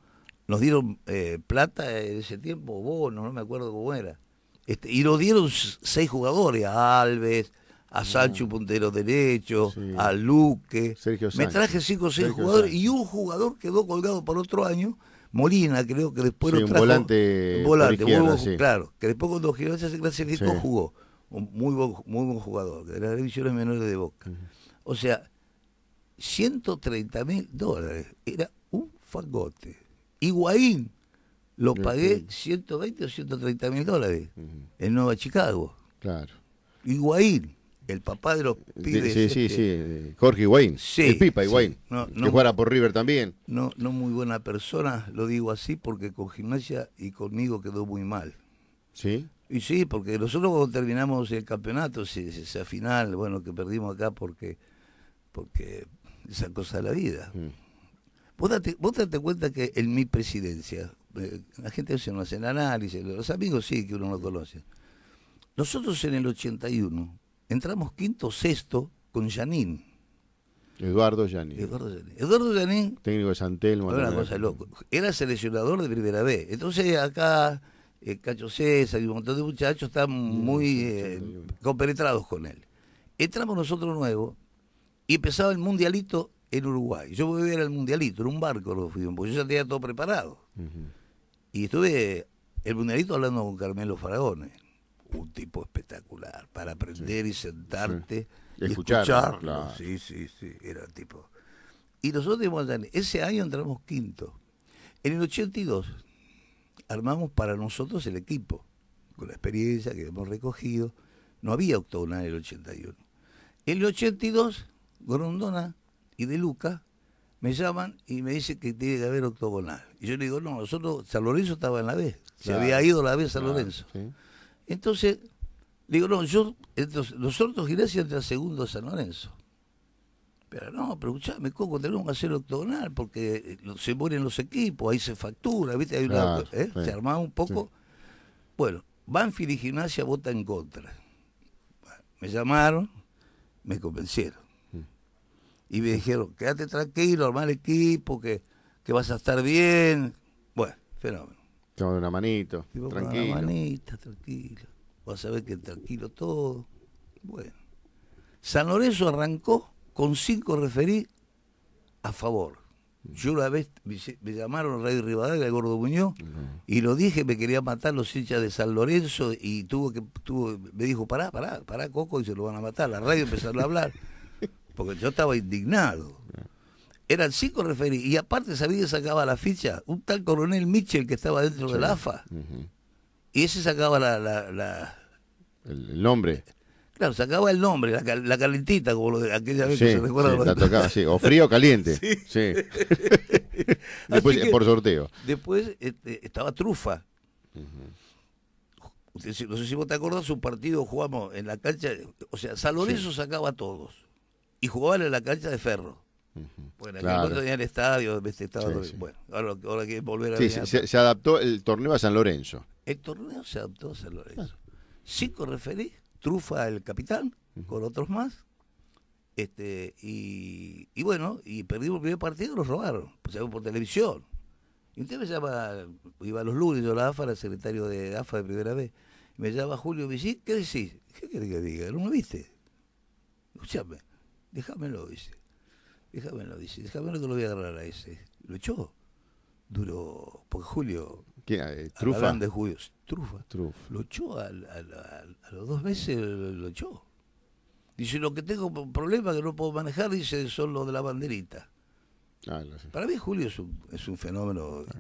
nos dieron plata en ese tiempo, bonos, no me acuerdo cómo era. Este, y nos dieron seis jugadores, a Alves, a ah. Sancho Puntero Derecho, a Luque. me traje cinco o seis jugadores y un jugador quedó colgado por otro año Molina, creo que después lo Un volante. volante, claro. Que después cuando Girón se hace sí. jugó. Un muy, buen, muy buen jugador, de las divisiones menores de Boca. O sea, 130 mil dólares. Era un fagote. Higuaín, lo pagué 120 o 130 mil dólares en Nueva Chicago. Claro. Higuaín el papá de los pibes. Sí, sí, sí, Jorge Wayne. Sí, el Pipa Wayne. que jugara por River también. No, no muy buena persona, lo digo así porque con gimnasia y conmigo quedó muy mal. Sí. Y sí, porque nosotros terminamos el campeonato, esa final, bueno, que perdimos acá porque, porque esa cosa de la vida. Mm. Vos, date, vos cuenta que en mi presidencia, eh, la gente se nos hace el análisis, los amigos sí que uno lo conoce. Nosotros en el 81 entramos quinto, sexto con Janín. Eduardo Janín. Eduardo Janín. Eduardo Técnico de Santelmo. Era seleccionador de primera B. Entonces acá eh, Cacho César y un montón de muchachos están muy eh, compenetrados con él. Entramos nosotros nuevos y empezaba el mundialito en Uruguay. Yo voy a ver el mundialito, en un barco lo fui, porque yo ya tenía todo preparado. Y estuve el mundialito hablando con Carmelo Faragones un tipo espectacular para aprender y sentarte y escuchar, escucharlo. Sí, sí, sí, era tipo. Y nosotros de Ese año entramos quinto. En el 82 armamos para nosotros el equipo, con la experiencia que hemos recogido. No había octogonal en el 81. En el 82, Grondona y De Luca me llaman y me dicen que tiene que haber octogonal. Y yo le digo, no, nosotros, San Lorenzo estaba en la B. Se había ido la B San Lorenzo. Entonces, digo, no, yo, entonces, nosotros Gimnasia entra segundo a San Lorenzo. Pero no, pero escuchame, Coco, tenemos que hacer octogonal porque eh, se mueren los equipos, ahí se factura, ¿viste? ¿eh? se armaba un poco. Bueno, Banfield y Gimnasia votan en contra. Me llamaron, me convencieron. Mm. Y me dijeron, quédate tranquilo, armar equipo, que, que vas a estar bien. Bueno, fenómeno. Toma una manito, tranquilo. tranquilo. Una manita, tranquilo. Vas a ver que tranquilo todo. Bueno. San Lorenzo arrancó con cinco referí a favor. Yo una vez me llamaron Radio Rivadavia, el Gordo Muñoz, y lo dije, me quería matar los hinchas de San Lorenzo y tuvo que, tuvo, me dijo, pará, pará, pará, Coco, y se lo van a matar. La radio empezaron a hablar, porque yo estaba indignado eran cinco referidos. Y aparte, sabía que sacaba la ficha un tal coronel Mitchell que estaba dentro de del AFA. Y ese sacaba la. El, nombre. Claro, sacaba el nombre, la, calentita, como aquella vez que se recuerda. O frío o caliente. después, por sorteo. Después este, estaba Trufa. No sé si vos te acordás, un partido jugamos en la cancha. O sea, San sacaba a todos. Y jugaba en la cancha de Ferro. Bueno, aquí claro. tenía el estadio, este bueno, ahora, ahora que volver a... Sí, se, adaptó el torneo a San Lorenzo. El torneo se adaptó a San Lorenzo. Cinco referís, Trufa el capitán, con otros más. Este, y, y, bueno, y perdimos el primer partido, lo robaron, pues por televisión. Y usted me llama, iba a los lunes, yo la AFA, era secretario de AFA de primera vez, me llama Julio Villí, ¿qué decís? ¿Qué querés que diga? ¿No me viste? Escúchame, déjamelo, dice Déjamelo, dice, déjamelo que lo voy a agarrar a ese. Lo echó. duro porque Julio. ¿Qué, eh, trufa. de Julio, trufa. trufa. Lo echó a, los dos meses, lo echó. Dice, lo que tengo problema que no puedo manejar, dice, son los de la banderita. Ah, Para mí Julio es un, es un fenómeno ah,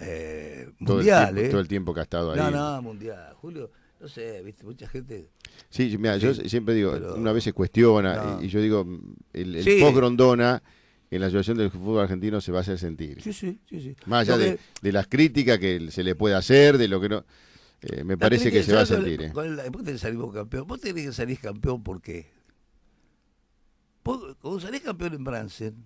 eh, mundial. Todo tiempo, eh. todo el tiempo que ha estado ahí. No, no, mundial. Julio, no sé, viste, mucha gente. Sí, mira, yo siempre digo, una vez se cuestiona, y, yo digo, el, el post-Grondona en la situación del fútbol argentino se va a hacer sentir. Sí, sí, sí. Más allá de, las críticas que se le puede hacer, de lo que no. Eh, me parece que se va a sentir. Eh. con ¿Vos tenés salir campeón? ¿Vos tenés que salir campeón por cuando salís campeón en Bransen,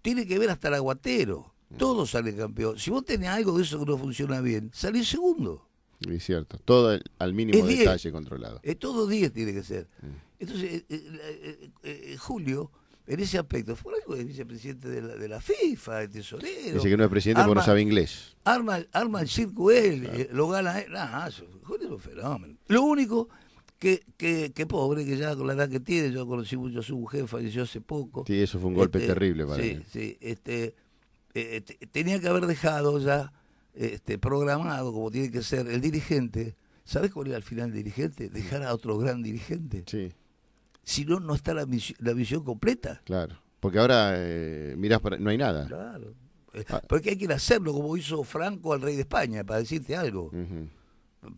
tiene que ver hasta el aguatero. Todo sale campeón. Si vos tenés algo de eso que no funciona bien, salís segundo. Es cierto, todo al mínimo detalle controlado. Eh, todo 10 tiene que ser. Mm. Entonces, eh, eh, eh, Julio, en ese aspecto, fue el vicepresidente de la, de la FIFA, el tesorero. Dice que no es presidente porque no sabe inglés. Arma, arma el circo él, lo gana él. Ah, Julio es un fenómeno. Lo único que, que, pobre, que ya con la edad que tiene, yo conocí mucho a su mujer falleció hace poco. Sí, eso fue un golpe este, terrible para sí, él. Sí, este, tenía que haber dejado ya este, programado como tiene que ser el dirigente, ¿sabes cuál es al final el dirigente? Dejar a otro gran dirigente. Si no, no está la, misión, visión completa. Claro, porque ahora eh, mirás, no hay nada. Claro. Eh, ah. Porque hay que hacerlo como hizo Franco al rey de España, para decirte algo.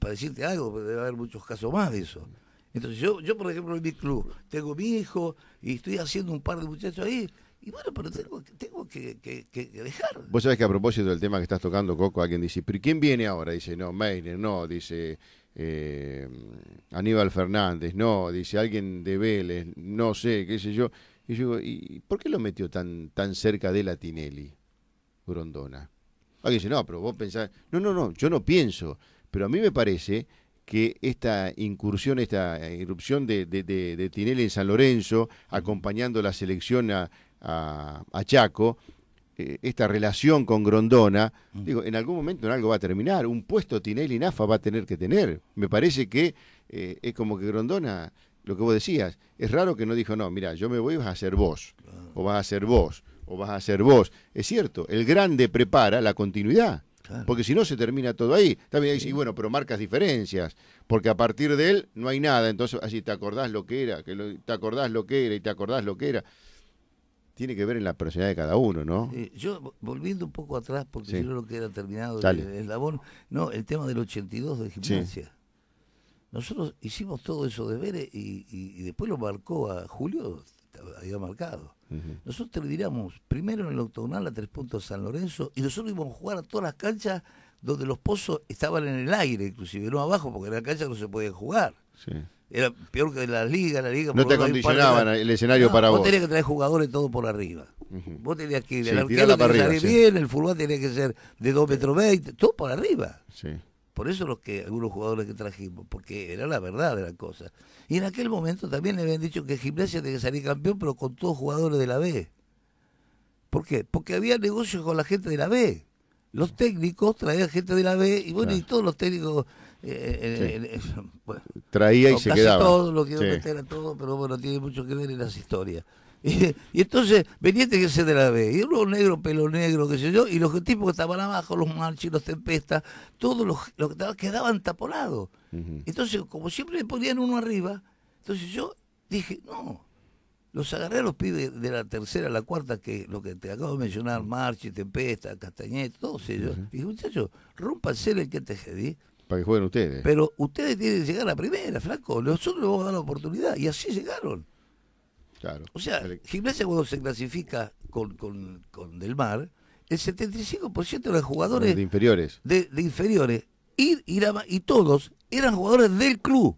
Para decirte algo, debe haber muchos casos más de eso. Entonces yo, yo por ejemplo, en mi club, tengo mi hijo y estoy haciendo un par de muchachos ahí y bueno, pero tengo, tengo que, dejarlo. dejar. Vos sabés que a propósito del tema que estás tocando, Coco, alguien dice, ¿pero quién viene ahora? Dice, no, Meiner, no, dice eh, Aníbal Fernández, no, dice alguien de Vélez, no sé, qué sé yo. Y yo digo, ¿y por qué lo metió tan, tan cerca de la Tinelli, Grondona? Alguien dice, no, pero vos pensás, no, no, no, yo no pienso, pero a mí me parece que esta incursión, esta irrupción de, de Tinelli en San Lorenzo, acompañando la selección a, a, Chaco, eh, esta relación con Grondona, mm. digo, en algún momento en algo va a terminar, un puesto Tinelli Nafa va a tener que tener. Me parece que eh, es como que Grondona, lo que vos decías, es raro que no dijo, no, mira, yo me voy vas a ser vos, o vas a ser vos, o vas a ser vos. Es cierto, el grande prepara la continuidad. Porque si no, se termina todo ahí. También sí. bueno, pero marcas diferencias. Porque a partir de él no hay nada. Entonces, así te acordás lo que era, te acordás lo que era y te acordás lo que era tiene que ver en la personalidad de cada uno, ¿no? Eh, yo, volviendo un poco atrás, porque yo creo que era terminado el eslabón, no, el tema del 82 de gimnasia. Nosotros hicimos todo eso deberes y, y, después lo marcó a Julio, había marcado. Nosotros te diríamos, primero en el octogonal a tres puntos San Lorenzo y nosotros íbamos a jugar a todas las canchas donde los pozos estaban en el aire, inclusive, no abajo, porque en la cancha no se podía jugar. Sí. Era peor que la liga, la liga. No te condicionaban el escenario para vos. Vos tenías que traer jugadores todo por arriba. Vos tenías que ir al que bien, el fútbol tenía que ser de 2 metros 20, todo por arriba. Sí. Por eso los que algunos jugadores que trajimos, porque era la verdad de la cosa. Y en aquel momento también le habían dicho que Gimnasia tenía que salir campeón, pero con todos jugadores de la B. ¿Por qué? Porque había negocios con la gente de la B. Los técnicos traían gente de la B y bueno, y todos los técnicos eh, eh, eh, Traía y se quedaba. Todo, lo quiero meter todo, pero bueno, tiene mucho que ver en las historias. Y, entonces venía este que se de la B, y uno negro, pelo negro, qué sé yo, y los tipos que estaban abajo, los marchis, los tempestas, todos los, que quedaban taponados. Entonces, como siempre le ponían uno arriba, entonces yo dije, no, los agarré a los pibes de la tercera la cuarta, que lo que te acabo de mencionar, Marchi, tempestas, Castañet, todos ellos. dije, muchachos, rompa el que te jedí que jueguen ustedes. Pero ustedes tienen que llegar a primera, Franco. Nosotros les vamos a dar la oportunidad. Y así llegaron. O sea, Gimnasia cuando se clasifica con, con, Del Mar, el 75% de los jugadores... De inferiores. De, inferiores. Y, todos eran jugadores del club.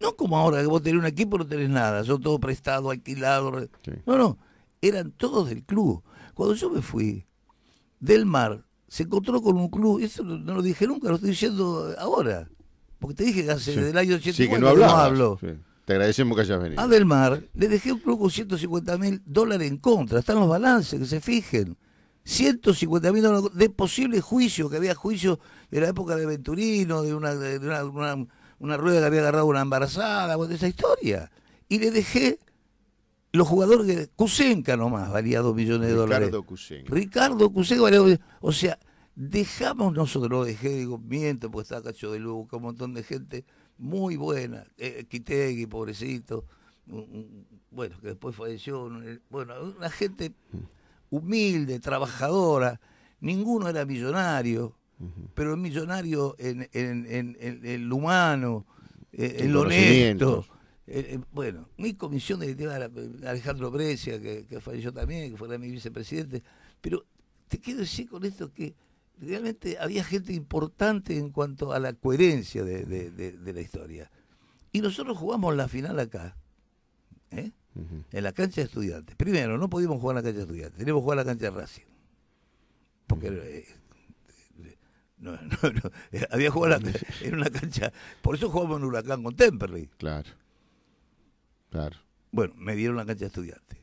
No como ahora que vos tenés un equipo y no tenés nada. Son todos prestados, alquilados. No, no. Eran todos del club. Cuando yo me fui, Del Mar se encontró con un club, Y eso no lo dije nunca, lo estoy diciendo ahora, porque te dije que hace del año 80 sí, que no, hablo. Te agradecemos que hayas venido. A del Mar le dejé un club con 150 mil dólares en contra, están los balances, que se fijen. 150 mil dólares de posible juicio, que había juicio de la época de Venturino, de una, una, una rueda que había agarrado una embarazada, esa historia. Y le dejé los jugadores, Cusenca nomás valía 2 millones de Ricardo dólares. Ricardo Cusenca. valía O sea, dejamos nosotros, lo dejé, digo, miento, porque estaba Cacho de Luca, un montón de gente muy buena, Quitegui, eh, pobrecito, bueno, que después falleció, eh, bueno, una gente humilde, trabajadora, ninguno era millonario, pero el millonario en, lo el humano, en, lo eh, honesto, eh, eh, bueno, mi comisión de eh, Alejandro Brescia, que, que, falleció también, que fue mi vicepresidente, pero te quiero decir con esto que realmente había gente importante en cuanto a la coherencia de, la historia. Y nosotros jugamos la final acá, en la cancha de estudiantes. Primero, no podíamos jugar en la cancha de estudiantes, teníamos que jugar en la cancha de Racing. Porque había jugado en una cancha, por eso jugamos en Huracán con Temperley. Claro. Claro. Bueno, me dieron la cancha de estudiantes.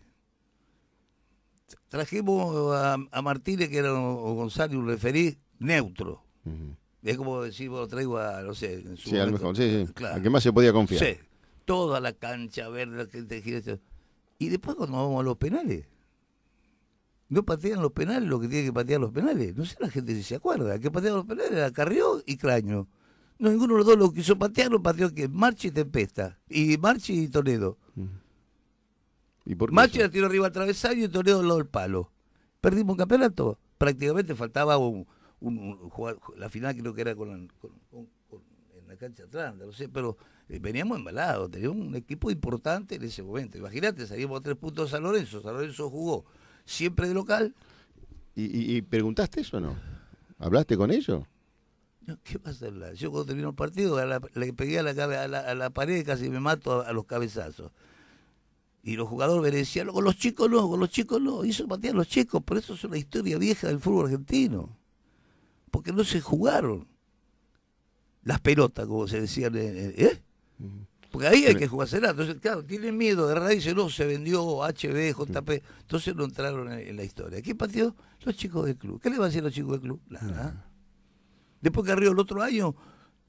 Trajimos a, Martínez, que era González, un referí neutro. Es como decir, traigo a, no sé, en su Sí, sí, sí. A más se podía confiar. Sí, toda la cancha verde, la gente gira. Y después cuando vamos a los penales, no patean los penales lo que tiene que patear los penales. No sé la gente si se acuerda. El que pateaba los penales era Carrió y Craño. No, ninguno de los dos lo quiso patear, lo pateó que Marchi y Tempesta. Y Marchi y Toledo. Mm. ¿Y por qué Marchi la tiró arriba al travesaño y Toledo al lado del palo. Perdimos un campeonato. Prácticamente faltaba un, la final creo que era con, en la cancha atrás no sé, pero eh, veníamos embalados, teníamos un equipo importante en ese momento. Imagínate, salimos a tres puntos a San Lorenzo, San Lorenzo jugó siempre de local. ¿Y, y preguntaste eso o no? ¿Hablaste con ellos? ¿Qué va a hacer? Yo cuando terminó el partido la, le pegué a la, a la, pared casi me mato a, los cabezazos. Y los jugadores me decían, con los chicos no, con los chicos no. Y eso a los chicos, pero eso es una historia vieja del fútbol argentino. Porque no se jugaron las pelotas, como se decía eh, eh, ¿eh? Porque ahí hay que jugársela. Entonces, claro, tienen miedo. De raíz, no, se vendió HB, JP. Entonces no entraron en, la historia. ¿Qué partió? Los chicos del club. ¿Qué le va a decir los chicos del club? Nada. Después Carrillo el otro año,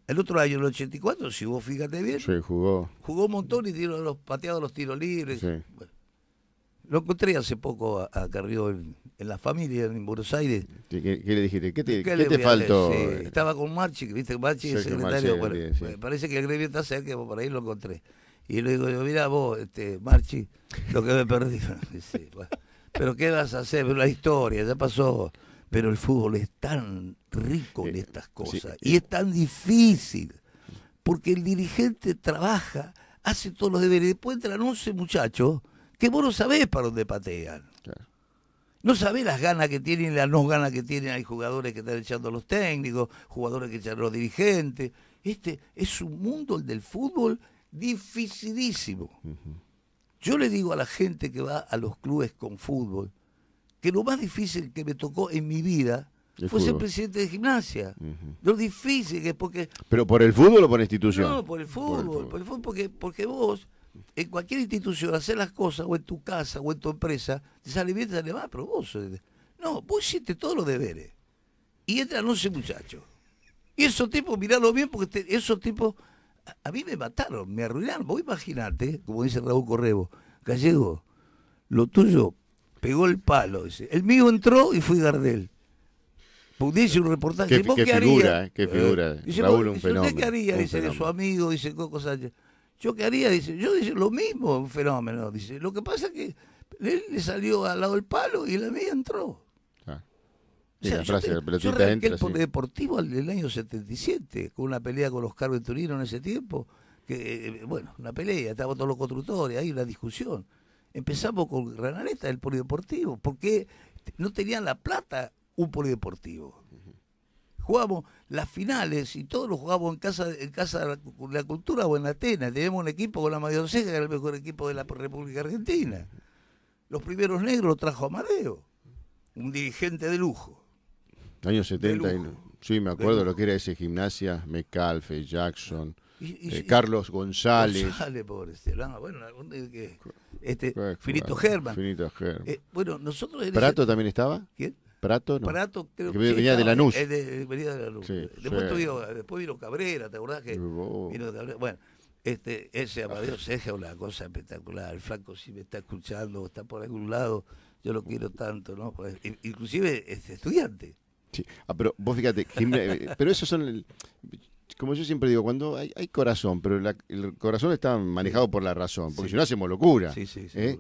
el otro año, el 84, si vos fíjate bien. jugó. Jugó un montón y tiró los pateados los tiros libres. Sí. lo encontré hace poco a, en, la familia, en Buenos Aires. ¿Qué, le dijiste? ¿Qué te, faltó? estaba con Marchi, viste, Marchi es secretario. Bueno, Parece que el gremio está cerca, por ahí lo encontré. Y le digo, mira vos, este, Marchi, lo que me perdí. Pero ¿qué vas a hacer? Pero la historia, ya pasó pero el fútbol es tan rico en eh, estas cosas eh. y es tan difícil, porque el dirigente trabaja, hace todos los deberes, después entran 11 muchachos que vos no sabés para dónde patean. No sabés las ganas que tienen, las no ganas que tienen. Hay jugadores que están echando a los técnicos, jugadores que echan a los dirigentes. Este es un mundo, el del fútbol, dificilísimo. Yo le digo a la gente que va a los clubes con fútbol, que lo más difícil que me tocó en mi vida fue ser presidente de gimnasia. Lo difícil que es porque... ¿Pero por el fútbol o por la institución? No, por el fútbol, por el fútbol, porque, porque vos en cualquier institución hacer las cosas, o en tu casa, o en tu empresa, te sale bien, te sale mal, pero vos... No, vos hiciste todos los deberes. Y entran 11 muchachos. Y esos tipos, miralo bien, porque esos tipos a, mí me mataron, me arruinaron. Vos imaginate, como dice Raúl Correvo Gallego, lo tuyo Pegó el palo, dice. El mío entró y fui Gardel. Dice un reportaje. Qué, figura, qué figura. Eh, Raúl, un fenómeno. ¿Usted qué haría? dice, su amigo, dice Coco Sánchez. ¿Yo qué haría? Dice, yo dice, lo mismo, un fenómeno. Dice, lo que pasa es que él le salió al lado del palo y la mía entró. Ah. yo, recuerdo que deportivo del año 77, con una pelea con Oscar Venturino en ese tiempo, que, eh, eh, bueno, una pelea, estaban todos los constructores, ahí una discusión empezamos con Granaleta, el polideportivo, porque no tenían la plata un polideportivo. Jugábamos las finales y todos los jugábamos en casa, en casa de la, cultura o en Atenas. Teníamos un equipo con la seja que era el mejor equipo de la República Argentina. Los primeros negros lo trajo Amadeo, un dirigente de lujo. Años 70, sí, me acuerdo lo que era ese gimnasia, Mecalfe, Jackson, eh, Carlos González. González, pobre ah, bueno, este, Finito Germán. Finito Germán. Eh, bueno, nosotros... ¿Prato también estaba? ¿Quién? Prato, no. Prato, creo que, eh, venía de Lanús. Eh, venía de la luz después, después vino Cabrera, ¿te acordás que vino Cabrera? Bueno, este, ese Amadeo ah, Ceja es una cosa espectacular. El Franco si me está escuchando, está por algún lado, yo lo quiero tanto, ¿no? Pues, inclusive este estudiante. Sí. Ah, pero vos fíjate, eh, pero esos son... El, como yo siempre digo, cuando hay, corazón, pero el corazón está manejado por la razón, porque si no hacemos locura. ¿eh?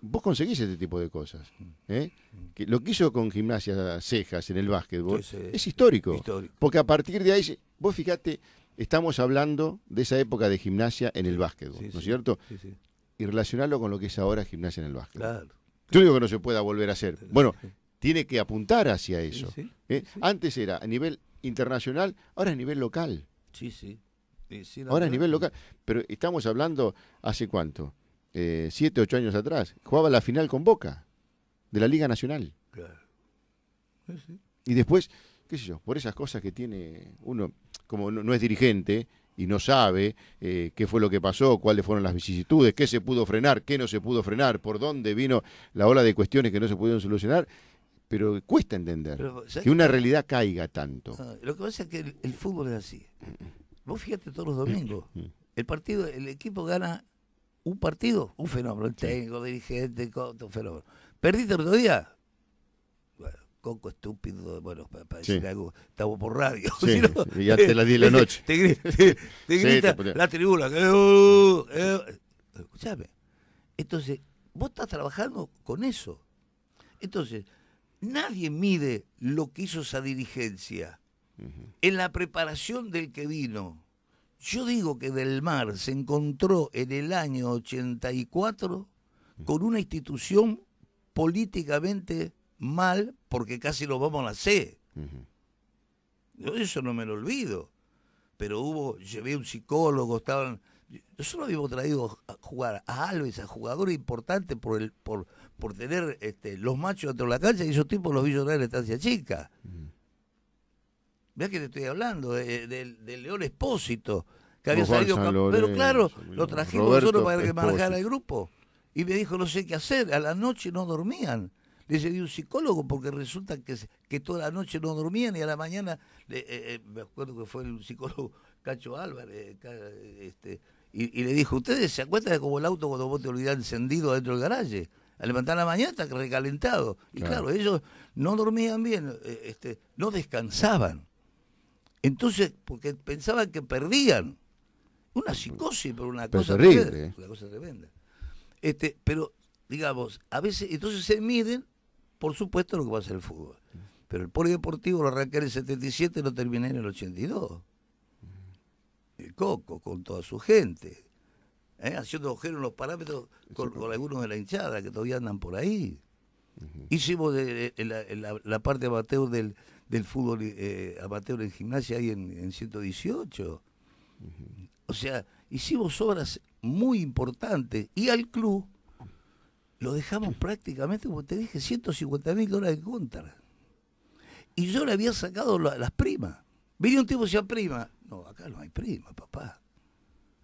Vos conseguís este tipo de cosas. Mm. ¿eh? Mm. lo que hizo con Gimnasia Cejas en el básquetbol es histórico, Porque a partir de ahí, vos fíjate, estamos hablando de esa época de gimnasia en el básquetbol, ¿no es cierto? Y relacionarlo con lo que es ahora gimnasia en el básquet Claro. Yo digo que no se pueda volver a hacer. Bueno, tiene que apuntar hacia eso. ¿eh? Antes era a nivel internacional, ahora a nivel local. Sí, sí. ahora es a nivel local. Pero estamos hablando, ¿hace cuánto? Eh, siete, ocho años atrás. Jugaba la final con Boca, de la Liga Nacional. Claro. y después, qué sé yo, por esas cosas que tiene uno, como no, es dirigente, y no sabe eh, qué fue lo que pasó, cuáles fueron las vicisitudes, qué se pudo frenar, qué no se pudo frenar, por dónde vino la ola de cuestiones que no se pudieron solucionar, pero cuesta entender que una realidad caiga tanto. lo que pasa es que el, fútbol es así. Mm, mm. Vos fíjate todos los domingos. Mm, el partido, el equipo gana un partido, un fenómeno. El técnico, dirigente, un fenómeno. ¿Perdiste el otro día? Bueno, Coco estúpido, bueno, para, decir algo, estamos por radio. Sí, ya te la di la noche. Te, te grita la tribuna. Uh, eh, escúchame Entonces, vos estás trabajando con eso. Entonces, Nadie mide lo que hizo esa dirigencia en la preparación del que vino. Yo digo que Del Mar se encontró en el año 84 con una institución políticamente mal porque casi lo vamos a hacer. eso no me lo olvido. Pero hubo, llevé un psicólogo, estaban... Nosotros habíamos traído a jugar a Alves, a jugador importante por, el, por, por tener este, los machos dentro de la cancha y esos tipos los vi llorar en la estancia chica. vea mm. que te estoy hablando, del León Espósito, que había salido Pero claro, lo trajimos para que manejara el grupo. Y me dijo, no sé qué hacer, a la noche no dormían. Le di un psicólogo porque resulta que, que toda la noche no dormían y a la mañana, eh, eh, me acuerdo que fue el psicólogo Cacho Álvarez, eh, este, y, le dijo, ¿ustedes se acuerdan de cómo el auto cuando vos te olvidás encendido dentro del garaje? levantar la mañana está recalentado. Y claro. ellos no dormían bien, eh, este, no descansaban. Entonces, porque pensaban que perdían. Una psicosis, pero una cosa terrible. una cosa Este, pero, digamos, a veces, entonces se miden, por supuesto, lo que va a ser el fútbol. Pero el polideportivo lo arranqué en el 77 y lo terminé en el 82. El Coco, con toda su gente. ¿eh? haciendo agujeros los parámetros con, algunos de la hinchada que todavía andan por ahí. Hicimos de, la, parte amateur del, del fútbol eh, amateur en gimnasia ahí en, 118. O sea, hicimos obras muy importantes y al club lo dejamos prácticamente, como te dije, 150 mil dólares en contra. Y yo le había sacado las primas. ¿vino un tipo y decía, prima. No, acá no hay prima, papá.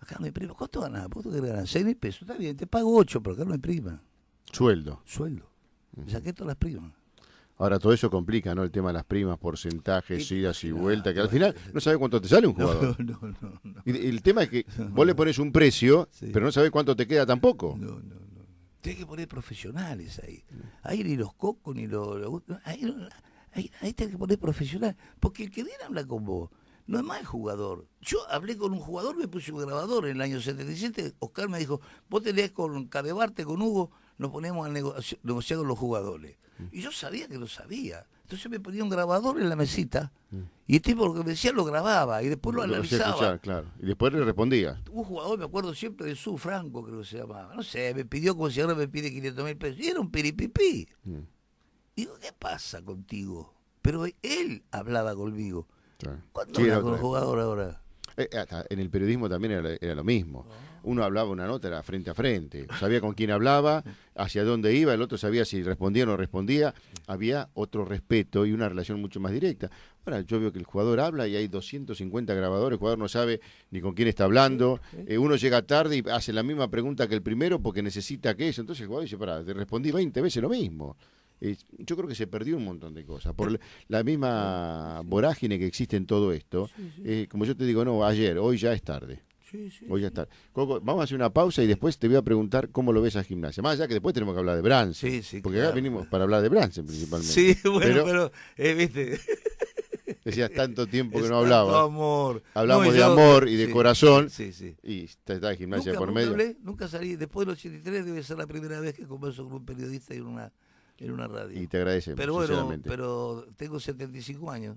Acá no hay prima. ¿Cuánto ganás? te ganar? 6 mil pesos. Está bien, te pago 8, pero acá no hay prima. Sueldo. Sueldo. Saqué todas las primas. Ahora, todo eso complica, ¿no? El tema de las primas, porcentajes, idas y vueltas, que al eh, final eh, no sabes cuánto te sale un jugador. No, no, no. el tema es que vos le pones un precio, pero no sabes cuánto te queda tampoco. No, no, no. Tienes que poner profesionales ahí. Ahí ni los cocos, ni los... ahí, ahí, ahí que poner profesionales. Porque el que viene habla con vos no es más jugador. Yo hablé con un jugador, me puse un grabador en el año 77. Oscar me dijo, vos tenés con Cadebarte, con Hugo, nos ponemos a negociar con los jugadores. Mm. Y yo sabía que lo sabía. Entonces me ponía un grabador en la mesita mm. y el tipo lo que me decía lo grababa y después lo, analizaba. claro. Y después le respondía. Un jugador, me acuerdo siempre de su Franco, creo que se llamaba. No sé, me pidió como si ahora me pide 500 mil pesos. Y era un piripipí. Mm. digo, ¿qué pasa contigo? Pero él hablaba conmigo jugador ahora? Eh, eh, en el periodismo también era, lo mismo. Oh. Uno hablaba una nota, era frente a frente. Sabía con quién hablaba, hacia dónde iba, el otro sabía si respondía o no respondía. Había otro respeto y una relación mucho más directa. Ahora yo veo que el jugador habla y hay 250 grabadores, el jugador no sabe ni con quién está hablando. Eh, uno llega tarde y hace la misma pregunta que el primero porque necesita que eso. Entonces el jugador dice, para, te respondí 20 veces lo mismo. Eh, yo creo que se perdió un montón de cosas. Por eh, la misma vorágine que existe en todo esto, eh, como yo te digo, no, ayer, hoy ya es tarde. Sí, sí, Hoy ya es tarde vamos a hacer una pausa y después te voy a preguntar cómo lo ves a gimnasia. Más allá que después tenemos que hablar de Branson porque acá vinimos para hablar de Branson principalmente. Sí, bueno, pero, viste. Decías tanto tiempo que no hablaba. amor. Hablamos de amor y de corazón. Sí, sí. Y está, gimnasia por medio. Nunca, nunca salí. Después del 83 debe ser la primera vez que converso con un periodista y una en una radio. Y te agradecemos, pero bueno, Pero tengo 75 años.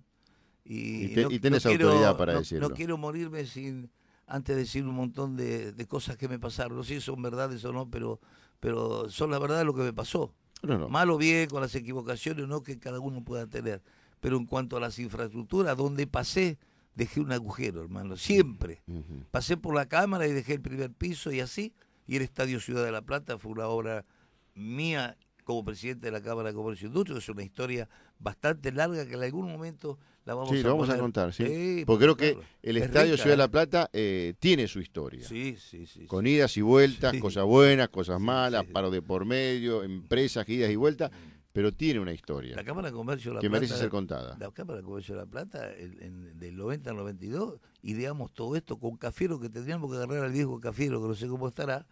Y, y, autoridad para decirlo. No quiero morirme sin antes decir un montón de, cosas que me pasaron. No sé si son verdades o no, pero, pero son la verdad lo que me pasó. Mal o bien, con las equivocaciones o no que cada uno pueda tener. Pero en cuanto a las infraestructuras, donde pasé, dejé un agujero, hermano, siempre. Pasé por la cámara y dejé el primer piso y así. Y el Estadio Ciudad de la Plata fue una obra mía como presidente de la Cámara de Comercio e es una historia bastante larga que en algún momento la vamos a a Sí, vamos a contar, sí. Porque creo que el Estadio Ciudad de la ¿eh? Plata eh, tiene su historia. Con idas y vueltas, cosas buenas, cosas malas, paro de por medio, empresas, idas y vueltas, pero tiene una historia. La Cámara de Comercio de la Plata. Que merece ser contada. La Cámara de Comercio de la Plata, del 90 al 92, ideamos todo esto con Cafiero, que tendríamos que agarrar al viejo Cafiero, que no sé cómo estará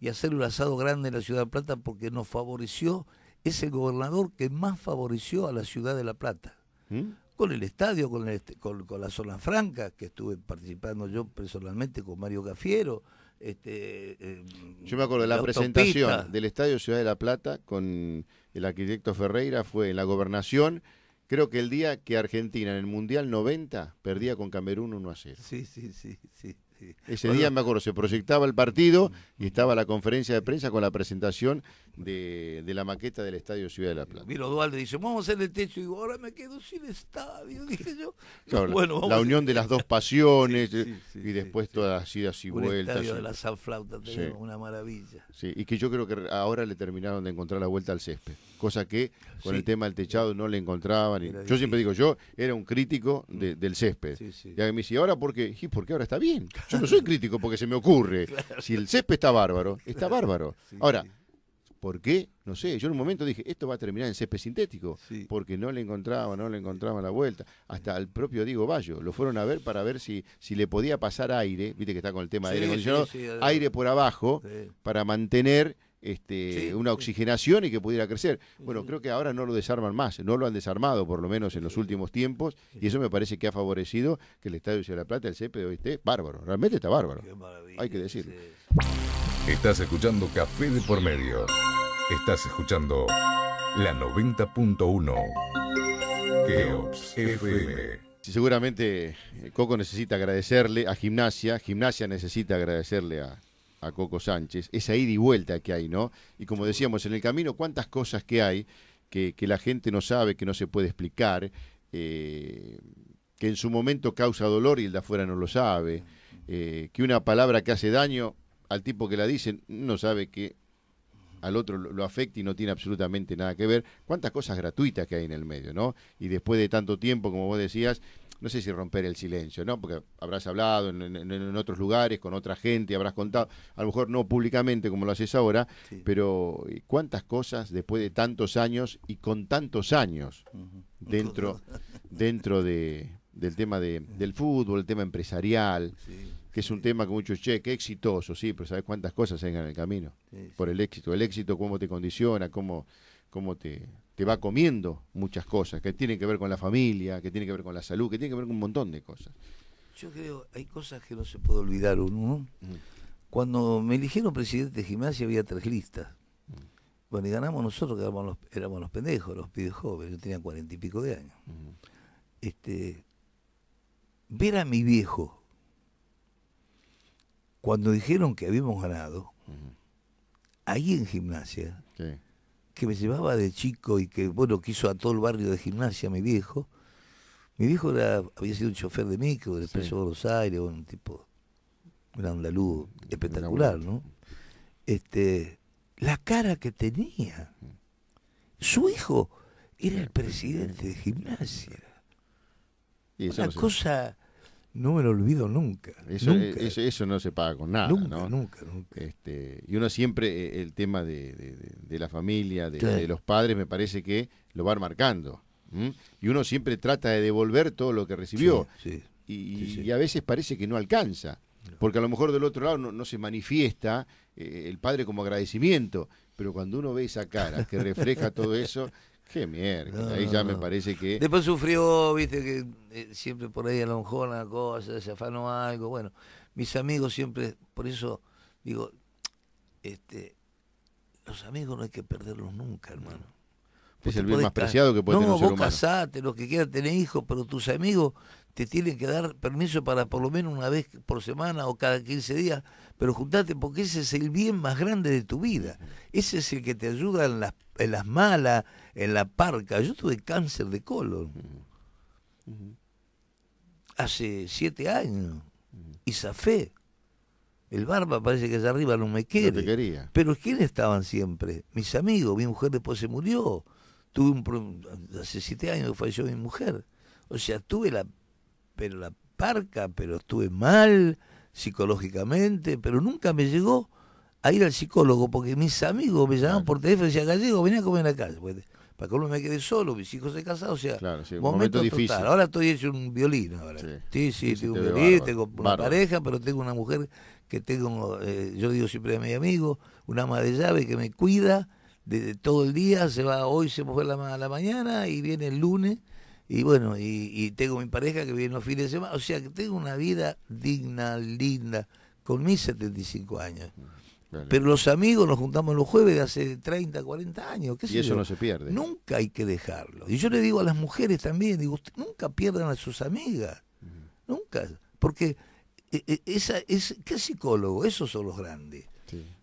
y hacer un asado grande en la ciudad de La Plata porque nos favoreció, es el gobernador que más favoreció a la ciudad de La Plata. ¿Mm? Con el estadio, este, con, con, la zona franca, que estuve participando yo personalmente con Mario Gafiero. Este, eh, yo me acuerdo de la, presentación del estadio Ciudad de La Plata con el arquitecto Ferreira, fue en la gobernación. Creo que el día que Argentina en el Mundial 90 perdía con Camerún 1 a 0. Sí, sí, sí, sí. Ese día, me acuerdo, se proyectaba el partido y estaba la conferencia de prensa con la presentación de, la maqueta del Estadio Ciudad de la Plata. Miro Dualde dice, vamos a hacer el techo y digo, ahora me quedo sin estadio, dije yo. la unión de las dos pasiones eh, y después todas las idas y Un vueltas. El estadio de la San Flauta, una maravilla. y que yo creo que ahora le terminaron de encontrar la vuelta al césped cosa que con el tema del techado no le encontraban. yo siempre digo, yo era un crítico mm. del césped. Sí, Y me dice, ahora por qué? Y porque ahora está bien. Yo no soy crítico porque se me ocurre. Si el césped está bárbaro, está bárbaro. ahora, ¿por qué? No sé, yo en un momento dije, esto va a terminar en césped sintético, porque no le encontraban, no le encontraba la vuelta. Hasta el propio Diego Bayo, lo fueron a ver para ver si, si le podía pasar aire, viste que está con el tema de aire acondicionado, aire por abajo, para mantener este, una oxigenación y que pudiera crecer. Bueno, creo que ahora no lo desarman más, no lo han desarmado por lo menos en los últimos tiempos y eso me parece que ha favorecido que el Estadio de la Plata, el césped hoy esté bárbaro, realmente está bárbaro, hay que decirlo. Estás escuchando Café de por medio, estás escuchando la 90.1 Keops FM. Seguramente eh, Coco necesita agradecerle a Gimnasia, Gimnasia necesita agradecerle a, a Coco Sánchez, esa ida y vuelta que hay, ¿no? Y como decíamos, en el camino, cuántas cosas que hay que, la gente no sabe, que no se puede explicar, eh, que en su momento causa dolor y el de afuera no lo sabe, eh, que una palabra que hace daño al tipo que la dice no sabe que al otro lo, afecte y no tiene absolutamente nada que ver. Cuántas cosas gratuitas que hay en el medio, ¿no? Y después de tanto tiempo, como vos decías, no sé si romper el silencio, ¿no? Porque habrás hablado en, otros lugares, con otra gente, habrás contado, a lo mejor no públicamente como lo haces ahora, pero cuántas cosas después de tantos años y con tantos años dentro, dentro de, del tema de, del fútbol, el tema empresarial. que es un tema que muchos, che, exitoso, sí, pero ¿sabes cuántas cosas hay en el camino? Por el éxito. El éxito, cómo te condiciona, cómo, cómo te, te va comiendo muchas cosas, que tienen que ver con la familia, que tienen que ver con la salud, que tienen que ver con un montón de cosas. Yo creo, hay cosas que no se puede olvidar uno. Mm. Cuando me eligieron presidente de gimnasia había tres listas. Mm. Bueno, y ganamos nosotros, que éramos los, pendejos, los pibes jóvenes, yo tenía cuarenta y pico de años. Mm. Este, ver a mi viejo, cuando dijeron que habíamos ganado, ahí en gimnasia, que me llevaba de chico y que, bueno, quiso a todo el barrio de gimnasia, mi viejo. Mi viejo era, había sido un chofer de micro del Expreso de Buenos Aires, un tipo, un andaluz espectacular, ¿no? Este, la cara que tenía. Su hijo era el presidente de gimnasia. Y Una cosa no me lo olvido eh, nunca. Eso, eso, no se paga con nada. Nunca, nunca, Este, y uno siempre, eh, el tema de, la familia, de, los padres, me parece que lo va marcando. Y uno siempre trata de devolver todo lo que recibió. y, a veces parece que no alcanza. Porque a lo mejor del otro lado no, se manifiesta eh, el padre como agradecimiento. Pero cuando uno ve esa cara que refleja todo eso, Qué mierda, ahí ya me parece que... Después sufrió, viste, que eh, siempre por ahí una cosa, se afanó algo, bueno, mis amigos siempre, por eso digo, este, los amigos no hay que perderlos nunca, hermano. es el bien más preciado que puede tener un ser vos casate, los que quieras, tener hijos, pero tus amigos te tienen que dar permiso para por lo menos una vez por semana o cada 15 días, pero juntate porque ese es el bien más grande de tu vida. Ese es el que te ayuda en las, en las malas, en la parca. Yo tuve cáncer de colon hace siete años y y zafé. El barba parece que allá arriba no me quiere. Pero ¿quiénes estaban siempre? Mis amigos. Mi mujer después se murió. Tuve un hace siete años que falleció mi mujer. O sea, tuve la pero la parca, pero estuve mal psicológicamente, pero nunca me llegó a ir al psicólogo porque mis amigos me llamaban por teléfono y decían, gallego, vení a comer la calle para uno me quede solo, mis hijos se casaron, o sea, momento, difícil. Ahora estoy hecho un violín. Ahora. Sí, sí, tengo violín, tengo una pareja, pero tengo una mujer que tengo, eh, yo digo siempre a mi amigo, una ama de llave que me cuida desde todo el día, se va, hoy se fue la, la mañana y viene el lunes y bueno, y, tengo mi pareja que viene los fines de semana, o sea que tengo una vida digna, linda, con mis 75 años. Pero los amigos nos juntamos los jueves de hace 30, 40 años. y eso no se pierde. Nunca hay que dejarlo. Y yo le digo a las mujeres también, digo, nunca pierdan a sus amigas. Nunca. Porque eh, eh, esa es, ¿qué psicólogo? Esos son los grandes.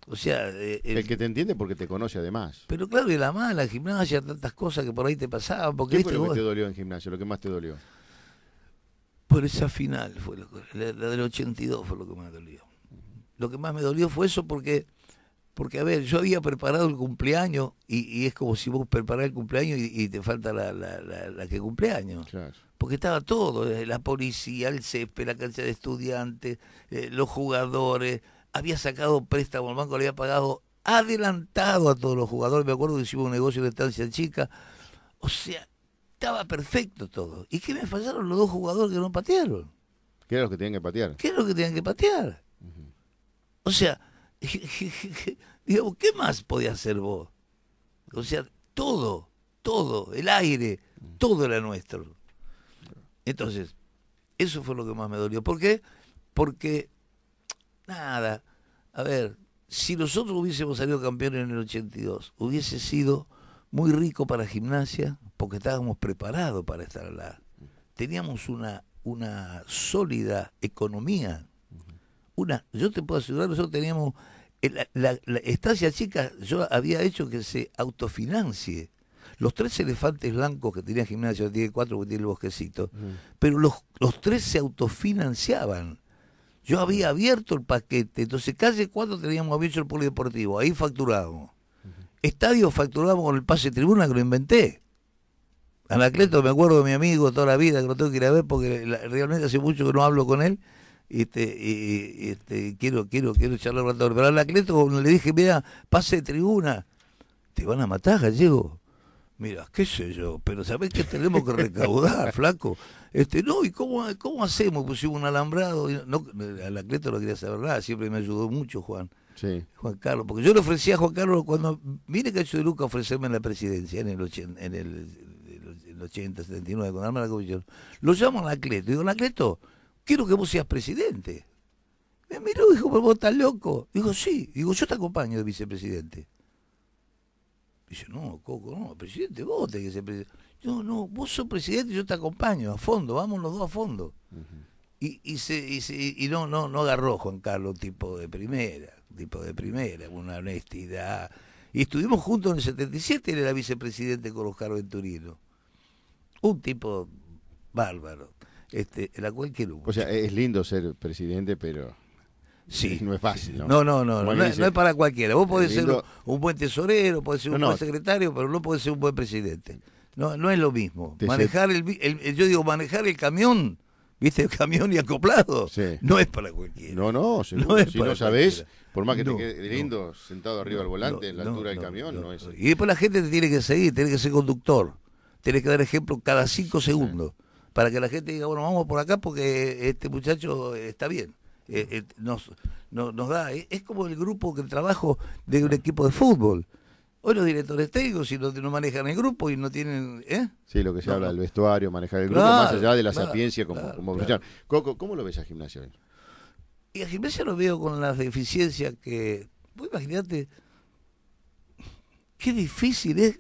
O sea, eh, el, que te entiende porque te conoce además. Pero claro, y la mala, gimnasia, tantas cosas que por ahí te pasaban. Porque, ¿Qué fue te dolió en gimnasia? ¿Lo que más te dolió? Por esa final fue lo la, del 82 fue lo que más dolió. Lo que más me dolió fue eso porque, porque a ver, yo había preparado el cumpleaños y, es como si vos preparás el cumpleaños y, te falta la, la, la que cumpleaños. porque estaba todo, eh, la policía, el césped, la cancha de estudiantes, eh, los jugadores, había sacado préstamo, al banco le había pagado adelantado a todos los jugadores. Me acuerdo que hicimos un negocio de estancia chica. O sea, estaba perfecto todo. ¿Y qué me fallaron los dos jugadores que no patearon? ¿Qué eran lo que tenían que patear? ¿Qué es lo que tenían que patear? O sea, digamos, ¿qué más podía hacer vos? O sea, todo, todo, el aire, todo era nuestro. Entonces, eso fue lo que más me dolió. ¿Por qué? Porque nada. A ver, si nosotros hubiésemos salido campeones en el 82, hubiese sido muy rico para gimnasia, porque estábamos preparados para estar allá. Teníamos una, una sólida economía. Una, yo te puedo asegurar, nosotros teníamos eh, la, estancia chica yo había hecho que se autofinancie. Los tres elefantes blancos que tenía yo tiene cuatro que tiene el bosquecito, pero los, los tres se autofinanciaban. Yo había abierto el paquete, entonces casi cuatro teníamos abierto el polideportivo, ahí facturábamos. Estadio con el pase de tribuna que lo inventé. Anacleto, me acuerdo de mi amigo toda la vida, que lo tengo que ir a ver porque realmente hace mucho que no hablo con él. Este, y, este, quiero, quiero, quiero charlar un Pero a Anacleto le dije, mira, pase de tribuna, te van a matar, gallego. Mira, qué sé yo, pero ¿sabés que tenemos que recaudar, flaco? Este, no, ¿y cómo, cómo hacemos? Pusimos pues un alambrado. no, a no quería saber nada, siempre me ayudó mucho Juan. Sí. Juan Carlos, porque yo le ofrecí a Juan Carlos cuando vine hecho de Luca ofrecerme en la presidencia en el, en el, 80, 79, cuando arma la comisión. Lo llamo a y digo, Anacleto, quiero que vos seas presidente. Me miró, dijo, pero vos estás loco. Digo, sí, digo, yo te acompaño de vicepresidente. Dice, no, Coco, no, presidente, vos tenés que ser presidente. No, no, vos sos presidente y yo te acompaño a fondo, vamos los dos a fondo. y, y, se, y, no, no, no agarró Juan Carlos tipo de primera, tipo de primera, una honestidad. Y estuvimos juntos en el 77, él era vicepresidente con Oscar Venturino. Un tipo bárbaro, este, la cual que O sea, es lindo ser presidente, pero Sí. No es fácil, ¿no? No, no, no, es para cualquiera. Vos podés ser un buen tesorero, podés ser un buen secretario, pero no podés ser un buen presidente. No, no es lo mismo. manejar el, yo digo, manejar el camión, viste, el camión y acoplado, no es para cualquiera. No, no, si no sabés, por más que te quede lindo sentado arriba al volante, en la altura del camión, no, es. Y después la gente te tiene que seguir, tiene que ser conductor, tienes que dar ejemplo cada cinco segundos, para que la gente diga, bueno, vamos por acá porque este muchacho está bien. Eh, eh, nos, nos da. Eh, es como el grupo que el trabajo de un equipo de fútbol. Hoy los directores técnicos, si no, manejan el grupo y no tienen. ¿eh? Sí, lo que se habla del vestuario, manejar el grupo, más allá de la sapiencia como, como ¿cómo lo ves a Gimnasia Y a Gimnasia lo veo con las deficiencias que. Vos imaginate qué difícil es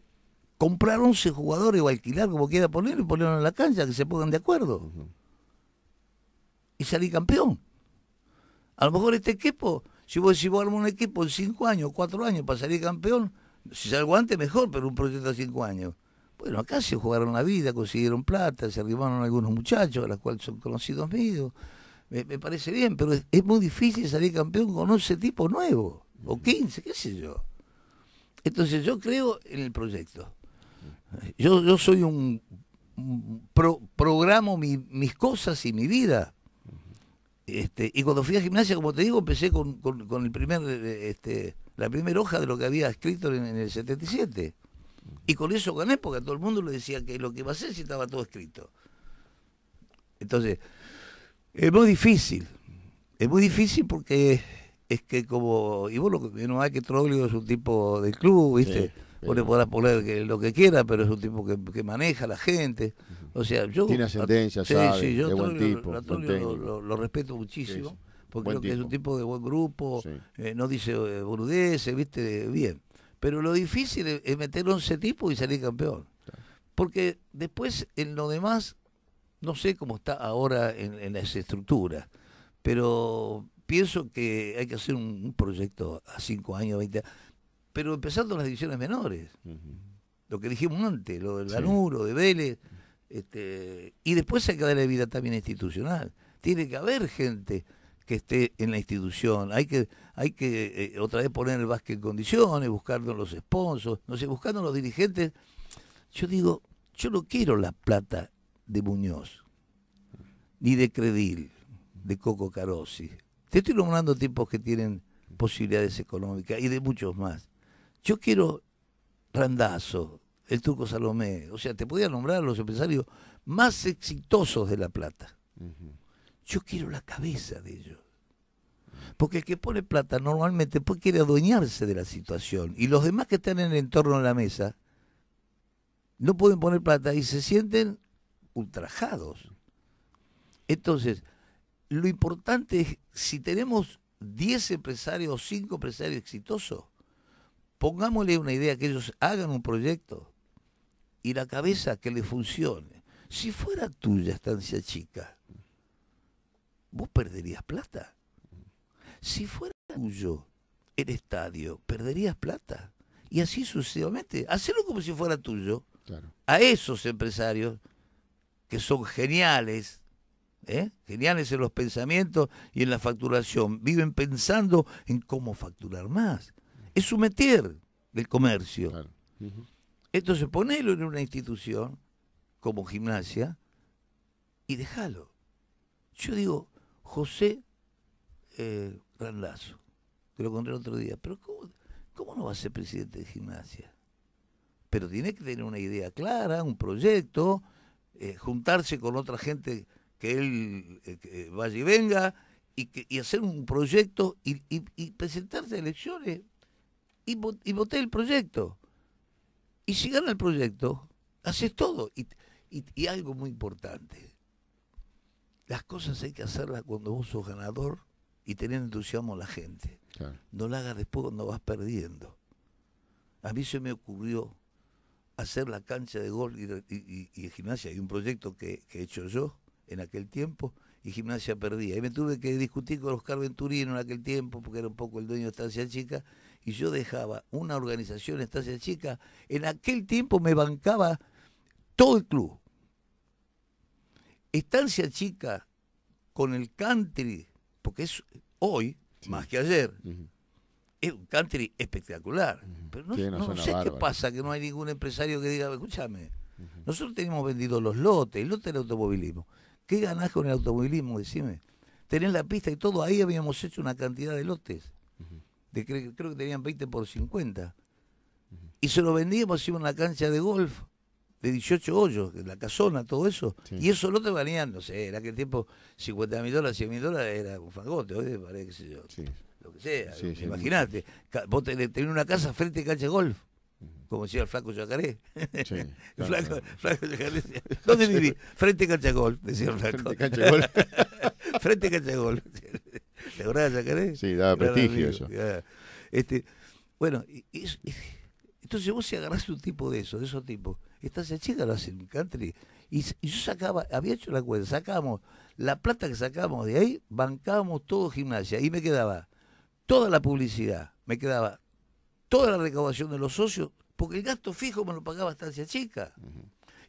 comprar 11 jugadores o alquilar como quiera poner y ponerlo en la cancha, que se pongan de acuerdo. Y salir campeón. A lo mejor este equipo, si vos, si vos un equipo en cinco años, cuatro años para salir campeón, si salgo antes mejor, pero un proyecto a cinco años. Bueno, acá se jugaron la vida, consiguieron plata, se arribaron algunos muchachos, a los cuales son conocidos míos. Me, parece bien, pero es, muy difícil salir campeón con 11 tipo nuevo, o 15, qué sé yo. Entonces yo creo en el proyecto. Yo, yo soy un, programo mis cosas y mi vida este, y cuando fui a gimnasia, como te digo, empecé con, con, el primer, eh, este, la primera hoja de lo que había escrito en, el 77. Y con eso gané, porque a todo el mundo le decía que lo que iba a hacer si estaba todo escrito. Entonces, es muy difícil. Es muy difícil porque es que como, y vos lo que no hay que Troglio es un tipo del club, ¿viste? Vos le podrás poner lo que quiera, pero es un tipo que, que maneja a la gente. O sea, yo. Tiene ascendencia, sí, buen lo, lo, respeto muchísimo, porque creo que es un tipo de buen grupo, eh, no dice eh, boludeces, viste, bien. Pero lo difícil es, meter 11 tipos y salir campeón. Porque después, en lo demás, no sé cómo está ahora en, esa estructura pero pienso que hay que hacer un, proyecto a 5 años, 20 años, pero empezando en las divisiones menores. Lo que dijimos antes, lo del Lanuro, de Vélez este, y después hay que darle vida también institucional. Tiene que haber gente que esté en la institución. Hay que, hay que eh, otra vez poner el básquet en condiciones, buscarnos los esponsos, no sé, buscando los dirigentes. Yo digo, yo no quiero la plata de Muñoz, ni de Credil, de Coco Carosi. Te estoy nombrando tipos que tienen posibilidades económicas y de muchos más. Yo quiero Randazo, el Turco Salomé. O sea, te podía nombrar a los empresarios más exitosos de La Plata. Yo quiero la cabeza de ellos. Porque el que pone plata normalmente pues quiere adueñarse de la situación. Y los demás que están en el entorno de la mesa no pueden poner plata y se sienten ultrajados. Entonces, lo importante es, si tenemos 10 empresarios o 5 empresarios exitosos, pongámosle una idea que ellos hagan un proyecto, y la cabeza que le funcione. Si fuera tuya estancia chica, vos perderías plata. Si fuera tuyo el estadio, perderías plata. Y así sucesivamente. Hacelo como si fuera tuyo. A esos empresarios que son geniales, ¿eh? geniales en los pensamientos y en la facturación, viven pensando en cómo facturar más. Es su meter del comercio. Claro. Entonces ponelo en una institución como gimnasia y déjalo. Yo digo, José eh, que te lo conté el otro día, pero ¿cómo, no va a ser presidente de gimnasia? Pero tiene que tener una idea clara, un proyecto, eh, juntarse con otra gente que él eh, vaya y venga y, hacer un proyecto y, presentarse a elecciones y, votar el proyecto. Y si gana el proyecto, haces todo. Y, algo muy importante, las cosas hay que hacerlas cuando vos sos ganador y tener entusiasmo la gente. No la hagas después cuando vas perdiendo. A mí se me ocurrió hacer la cancha de gol y, y, gimnasia, Hay un proyecto que, he hecho yo en aquel tiempo, y gimnasia perdía. Y me tuve que discutir con Oscar Venturino en aquel tiempo, porque era un poco el dueño de Estancia Chica, y yo dejaba una organización Estancia Chica, en aquel tiempo me bancaba todo el club. Estancia Chica con el country, porque es hoy, más que ayer, es un country espectacular. Pero no, sé qué pasa, que no hay ningún empresario que diga, escúchame, nosotros tenemos vendido los lotes, el lote del automovilismo. ¿Qué ganás con el automovilismo? Decime. Tenés la pista y todo, ahí habíamos hecho una cantidad de lotes creo que tenían 20 por 50. Y se lo vendíamos, en una cancha de golf de 18 hoyos, la casona, todo eso. Y eso no te valían, no sé, en aquel tiempo 50 mil dólares, 100 mil dólares era un fagote, hoy parece, que sé yo. Lo que sea, imagínate. Vos tenés, una casa frente a cancha de golf como decía el flaco Yacaré. flaco, ¿dónde viví? Frente a decía el flaco. Frente a Canchagol. Frente ¿Te acordás de Yacaré? Sí, daba prestigio eso. Este, bueno, entonces vos si agarrás un tipo de eso, de esos tipos, estás en chica, lo hacen country, y, yo sacaba, había hecho la cuenta, sacamos la plata que sacábamos de ahí, bancábamos todo gimnasia, y me quedaba toda la publicidad, me quedaba toda la recaudación de los socios, porque el gasto fijo me lo pagaba estancia chica.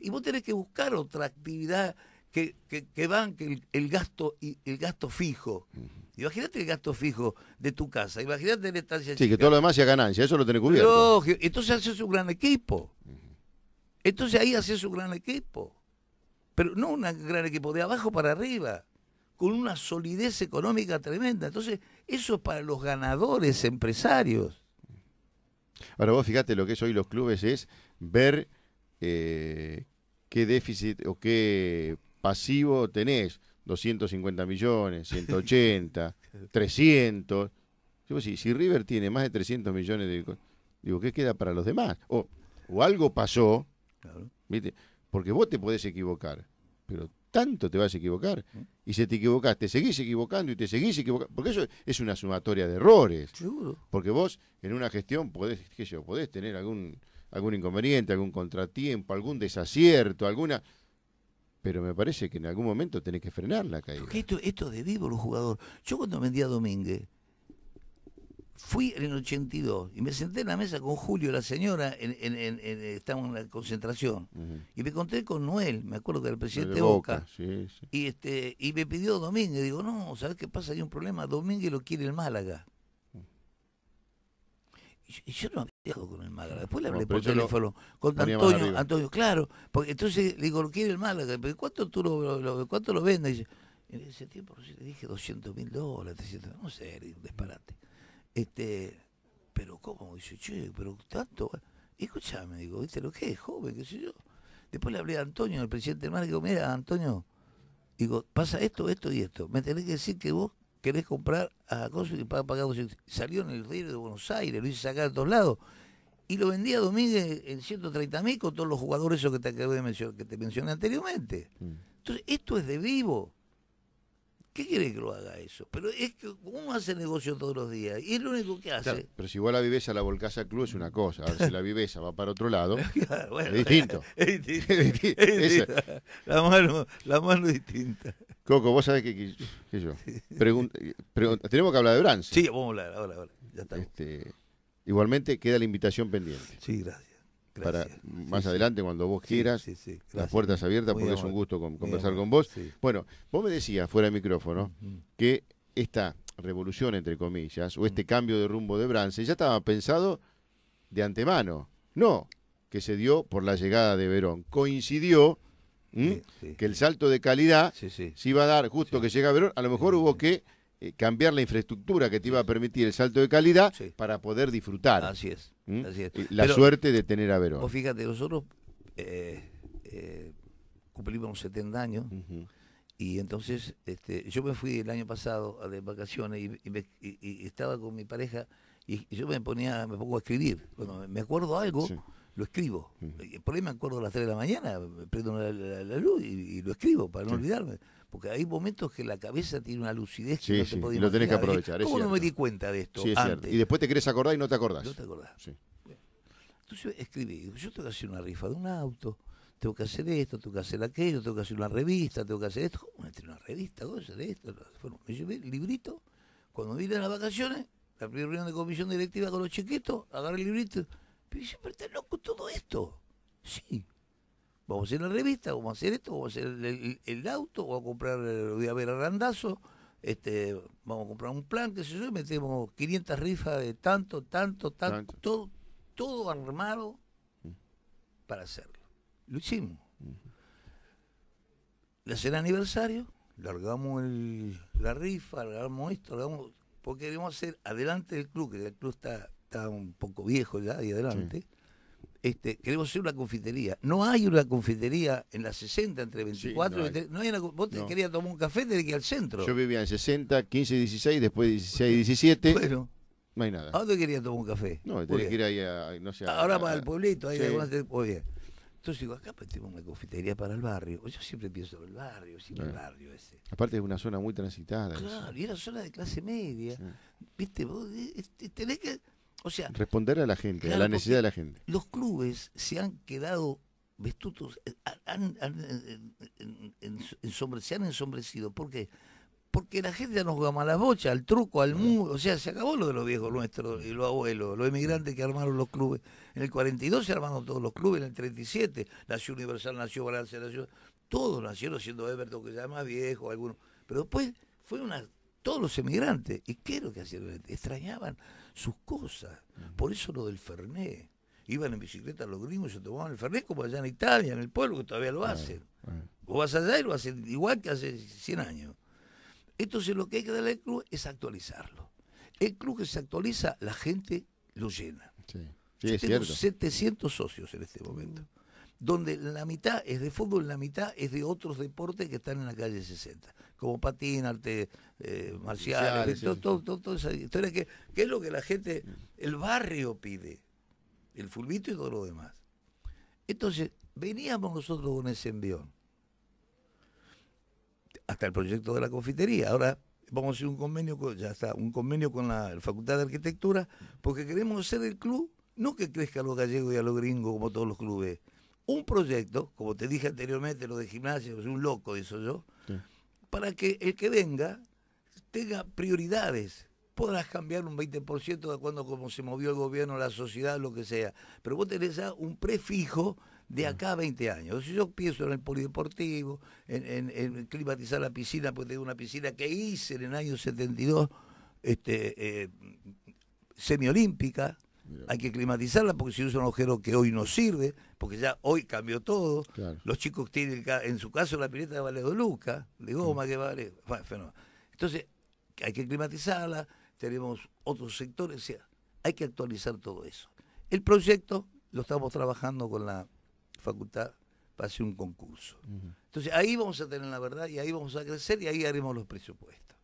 Y vos tenés que buscar otra actividad que, que, que banque el, el, gasto, el gasto fijo. Imaginate Imagínate el gasto fijo de tu casa, imagínate la estancia chica. Sí, que todo lo demás sea ganancia, eso lo tenés cubierto. Entonces haces un gran equipo. Entonces ahí haces un gran equipo. Pero no un gran equipo, de abajo para arriba con una solidez económica tremenda. Entonces, eso es para los ganadores empresarios. Ahora vos fíjate lo que es hoy los clubes es ver eh, qué déficit o qué pasivo tenés. 250 millones, 180, 300. Si, si, River tiene más de 300 millones de... Digo, ¿qué queda para los demás? O, algo pasó, porque vos te podés equivocar, pero tanto te vas a equivocar. Y si te equivocas, te seguís equivocando y te seguís equivocando. Porque eso es una sumatoria de errores. Porque vos en una gestión podés, yo, podés tener algún, algún inconveniente, algún contratiempo, algún desacierto, alguna... Pero me parece que en algún momento tenés que frenar la caída. Porque esto, de vivo, los jugadores. Yo cuando vendía Domínguez, Fui en el 82 y me senté en la mesa con Julio, la señora, en, en, en, estábamos en la concentración. Y me conté con Noel, me acuerdo que era el presidente de Boca. Y, este, y me pidió Domínguez. Digo, no, ¿sabes qué pasa? Hay un problema. Domínguez lo quiere el Málaga. y, yo, no había hablado con el Málaga. Después le hablé por teléfono con Antonio. Antonio, claro. Porque entonces le digo, lo quiere el Málaga. Pero ¿cuánto tú lo, cuánto lo vende Y en ese tiempo le dije 200 mil dólares, 300, no sé, un disparate. Este, pero ¿cómo? Dice, che, pero tanto. Eh". Escuchame, digo, ¿viste lo que es, joven? ¿Qué sé yo? Después le hablé a Antonio, el presidente del mar, y digo, mira, Antonio, digo, pasa esto, esto y esto. Me tenés que decir que vos querés comprar a Coso y pagar pagado. Salió en el río de Buenos Aires, lo hice sacar a todos lados. Y lo vendía a Domínguez en 130 mil con todos los jugadores esos que te de mencionar, que te mencioné anteriormente. Mm. Entonces, esto es de vivo. ¿Qué quiere que lo haga eso? Pero es que uno hace negocio todos los días y es lo único que hace. pero si igual la viveza la volcaza club es una cosa. A ver, si la viveza va para otro lado, bueno, es distinto. Es distinto. La, mano, la mano distinta. Coco, vos sabés que, yo. tenemos que hablar de Brans. Sí, vamos a hablar, ahora, ahora. Ya está. Este, igualmente queda la invitación pendiente. Sí, gracias para más adelante cuando vos quieras, las puertas abiertas porque es un gusto conversar con vos. Bueno, vos me decías fuera de micrófono que esta revolución, entre comillas, o este cambio de rumbo de Brance ya estaba pensado de antemano, no que se dio por la llegada de Verón. Coincidió que el salto de calidad se iba a dar justo que llega Verón, a lo mejor hubo que eh, cambiar la infraestructura que te iba a permitir el salto de calidad para poder disfrutar. Así es. ¿Mm? La suerte de tener a Verón. fíjate, nosotros eh, eh, cumplimos 70 años y entonces este, yo me fui el año pasado a de vacaciones y, estaba con mi pareja y yo me ponía, me pongo a escribir. Bueno, me acuerdo algo lo escribo. Eh, por ahí me acuerdo a las 3 de la mañana, prendo la, luz y, lo escribo para no olvidarme. Porque hay momentos que la cabeza tiene una lucidez que no se puede lo tenés que aprovechar. ¿Cómo no me di cuenta de esto? Es Y después te querés acordar y no te acordás. No te acordás. Entonces escribí, yo tengo que hacer una rifa de un auto, tengo que hacer esto, tengo que hacer aquello, tengo que hacer una revista, tengo que hacer esto. ¿Cómo una revista? ¿Cómo hacer esto? me llevé el librito. Cuando vine a las vacaciones, la primera reunión de comisión directiva con los chiquitos, agarré el librito pero siempre está loco todo esto. Sí. Vamos a hacer la revista, vamos a hacer esto, vamos a hacer el, auto, vamos a comprar, eh, voy a ver a Randazo, este, vamos a comprar un plan, Que sé yo, metemos 500 rifas de tanto, tanto, tanto, todo, todo armado mm. para hacerlo. Lo hicimos. Mm. La aniversario, largamos la rifa, largamos esto, largamos, porque debemos hacer adelante del club, que el club está está un poco viejo ya y adelante, este, queremos hacer una confitería. No hay una confitería en la 60, entre 24 no y 23, hay una, Vos querías tomar un café, tenés que ir al centro. Yo vivía en 60, 15, 16, después 16, 17. Bueno. No hay nada. ¿A dónde querías tomar un café? No, tenés que ir ahí a, no sé, ah, Ahora para el pueblito, ahí sí. algunas... Muy bien. Entonces digo, acá pues tenemos una confitería para el barrio. Yo siempre pienso en el barrio, sí, el ah. barrio ese. Aparte es una zona muy transitada. Claro, y era zona de clase media. Viste, vos eh, eh, tenés que responder a la gente, a la necesidad de la gente. Los clubes se han quedado vestutos, eh, se han ensombrecido. ¿Por qué? Porque la gente ya nos llama a la bocha, al truco, al mundo O sea, se acabó lo de los viejos nuestros y los abuelos, los emigrantes que armaron los clubes. En el 42 se armaron todos los clubes, en el 37 nació Universal, nació Valencia nació. Todos nacieron siendo Everton, que ya más viejo, algunos. Pero después fue una. Todos los emigrantes. ¿Y qué es lo que hacían? Extrañaban sus cosas. Por eso lo del Ferné Iban en bicicleta los gringos y se tomaban el Ferné como allá en Italia, en el pueblo, que todavía lo hacen. o vas allá y lo hacen igual que hace 100 años. Entonces lo que hay que darle al club es actualizarlo. El club que se actualiza, la gente lo llena. Sí. Yo tengo 700 socios en este momento donde la mitad es de fútbol, la mitad es de otros deportes que están en la calle 60, como patín, arte eh, marcial marciales, todo, todo, todo, que, es lo que la gente, el barrio pide, el fulbito y todo lo demás. Entonces, veníamos nosotros con ese envión, hasta el proyecto de la confitería, ahora vamos a hacer un convenio ya está, un convenio con la Facultad de Arquitectura, porque queremos ser el club, no que crezca a los gallegos y a los gringos como todos los clubes, un proyecto, como te dije anteriormente, lo de gimnasio soy pues, un loco, eso yo, para que el que venga tenga prioridades. Podrás cambiar un 20% de cuando como se movió el gobierno, la sociedad, lo que sea. Pero vos tenés ya un prefijo de acá a 20 años. Si yo pienso en el polideportivo, en, climatizar la piscina, porque tengo una piscina que hice en el año 72, este, eh, semiolímpica, hay que climatizarla porque si usa un agujero que hoy no sirve, porque ya hoy cambió todo. Los chicos tienen, en su caso, la pileta de dos lucas, de goma que vale. Entonces, hay que climatizarla, tenemos otros sectores, o hay que actualizar todo eso. El proyecto lo estamos trabajando con la facultad para hacer un concurso. Entonces ahí vamos a tener la verdad y ahí vamos a crecer y ahí haremos los presupuestos.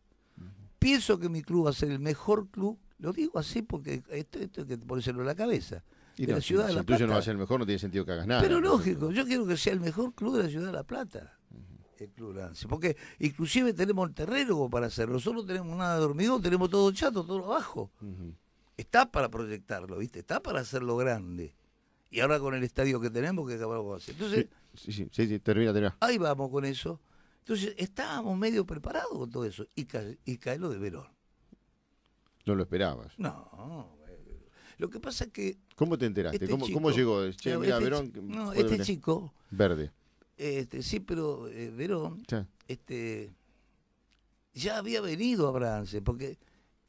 Pienso que mi club va a ser el mejor club lo digo así porque esto, esto hay que ponérselo en la cabeza. la ciudad de la no va a ser el mejor, no tiene sentido que hagas nada. Pero lógico, yo quiero que sea el mejor club de la ciudad de La Plata, el Club Lance. Porque inclusive tenemos el terreno para hacerlo, solo tenemos nada de tenemos todo chato, todo abajo. Está para proyectarlo, ¿viste? Está para hacerlo grande. Y ahora con el estadio que tenemos, que acabamos de hacer. Entonces, sí, sí, sí, termina, termina. Ahí vamos con eso. Entonces, estábamos medio preparados con todo eso. Y, y cae lo de Verón. No lo esperabas. No. Eh, lo que pasa es que. ¿Cómo te enteraste? ¿Cómo, llegó? este, chico. Verde. Este, sí, pero eh, Verón. Este, ya había venido a Brance, porque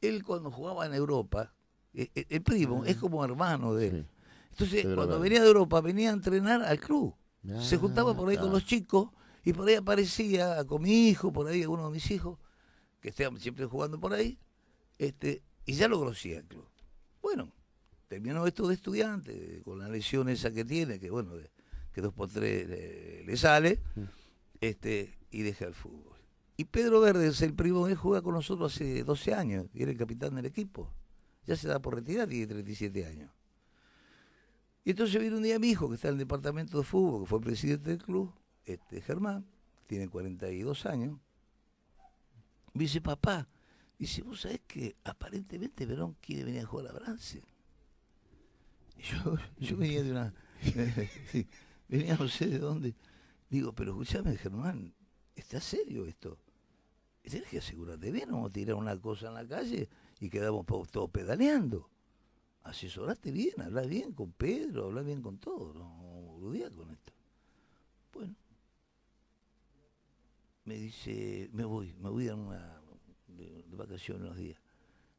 él cuando jugaba en Europa, eh, el, primo es como hermano de él. Entonces, cuando venía de Europa, venía a entrenar al club. Se juntaba por ahí con los chicos y por ahí aparecía con mi hijo, por ahí uno de mis hijos, que estaban siempre jugando por ahí. Este, y ya logró conocía el club. Bueno, terminó esto de estudiante, con la lesión esa que tiene, que bueno, que dos por tres eh, le, sale, mm. este, y deja el fútbol. Y Pedro es el primo, él juega con nosotros hace 12 años, y era el capitán del equipo. Ya se da por retirar, tiene 37 años. Y entonces vino un día mi hijo, que está en el departamento de fútbol, que fue presidente del club, este Germán, tiene 42 años. Me dice, papá, Dice, vos sabés que aparentemente Verón quiere venir a jugar a y Yo, yo venía de una... venía no sé de dónde. Digo, pero escúchame, Germán, ¿está serio esto? Tienes que asegurarte bien, no vamos a tirar una cosa en la calle y quedamos todos pedaleando. Asesorate bien, habla bien con Pedro, habla bien con todo, no no, con esto. Bueno, me dice, me voy, me voy a una de, vacaciones unos días.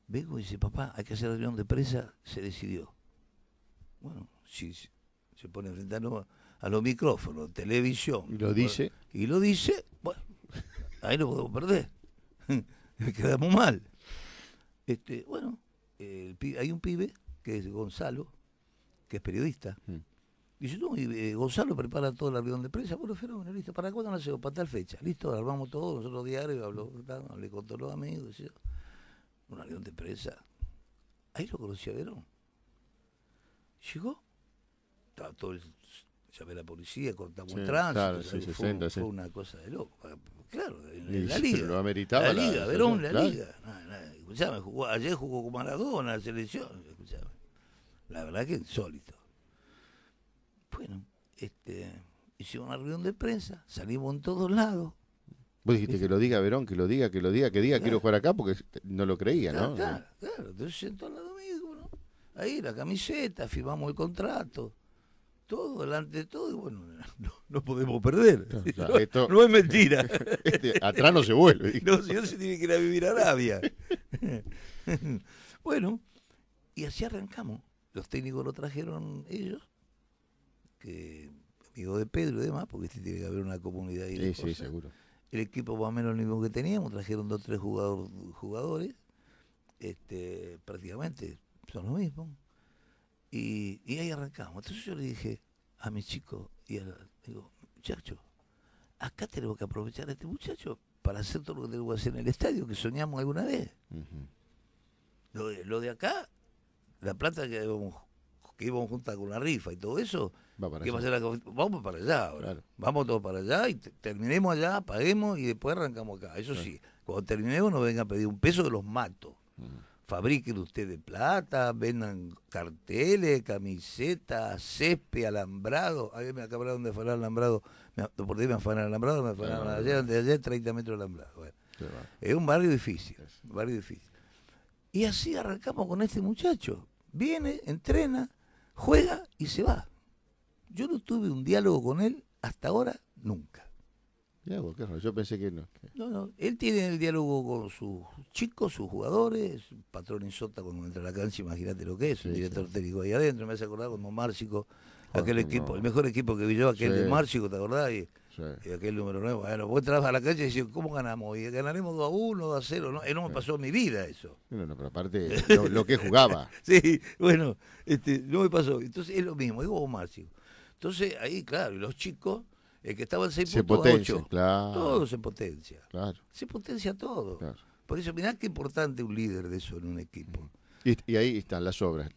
Vengo y dice, papá, hay que hacer reunión de prensa, se decidió. Bueno, si se pone frente a, no, a los micrófonos, televisión. Y lo dice. Y lo dice, bueno, ahí lo podemos perder. Quedamos mal. Este, bueno, hay un pibe que es Gonzalo, que es periodista, mm. Dice, no, y eh, Gonzalo prepara todo el avión de prensa. Bueno, fenómeno, listo. ¿Para cuándo no hacemos? Para tal fecha. Listo, armamos todo, nosotros diarios habló, le contó a los amigos. un avión de prensa. Ahí lo conocí Verón. Llegó. Estaba todo el, llamé a la policía, cortamos el tránsito. fue, una cosa de loco. Claro, en, la liga. Pero la liga, Verón, la liga. jugó, ayer jugó con Maradona, la selección. La verdad que insólito. Bueno, este, hicimos una reunión de prensa, salimos en todos lados. Vos dijiste que lo diga Verón, que lo diga, que lo diga, que diga quiero jugar acá porque este, no lo creía, ¿no? Claro, claro, entonces en al lado mío, ¿no? Ahí la camiseta, firmamos el contrato todo delante de todo y bueno, no, podemos perder. No, es mentira. Este, atrás no se vuelve. No, si no se tiene que ir a vivir a Arabia. bueno, y así arrancamos. Los técnicos lo trajeron ellos amigo de Pedro y demás, porque este tiene que haber una comunidad y El equipo más o menos el mismo que teníamos, trajeron dos o tres jugadores, este, prácticamente son los mismos. Y, ahí arrancamos. Entonces yo le dije a mi chico y a digo, muchacho, acá tenemos que aprovechar a este muchacho para hacer todo lo que tenemos que hacer en el estadio, que soñamos alguna vez. lo, de, acá, la plata que íbamos, que íbamos con la rifa y todo eso, vamos para allá ahora. Vamos todos para allá y terminemos allá, paguemos y después arrancamos acá. Eso sí, cuando terminemos nos vengan a pedir un peso de los matos. Fabriquen ustedes plata, vendan carteles, camisetas, césped, alambrado. Ayer me acabaron de afanar alambrado. ¿Por qué me afanaron alambrado? Me afanaron ayer, de 30 metros de alambrado. Es un barrio difícil, es. un barrio difícil. Y así arrancamos con este muchacho. Viene, entrena, juega y se va. Yo no tuve un diálogo con él hasta ahora, nunca. Ya, yo pensé que no. No, no. Él tiene el diálogo con sus chicos, sus jugadores. Patrón Insota cuando entra a la cancha, imagínate lo que es, el director técnico ahí adentro. Me hace acordar como Márcico, ah, aquel equipo, el mejor equipo que vi yo, aquel de Márcico, ¿te acordás? Y, aquel número nuevo Bueno, vos entrabas a la cancha y decís, ¿cómo ganamos? Y ganaremos 2 a 1, 2 a 0. No, eh, no me pasó en mi vida eso. No, no, pero aparte, lo, que jugaba. sí, bueno, este, no me pasó. Entonces es lo mismo, digo vos Márcico. Entonces, ahí, claro, los chicos, el que estaba en 6.8, claro. todo se potencia. Claro. Se potencia todo. Por eso, mirá qué importante un líder de eso en un equipo. Y, ahí están las obras.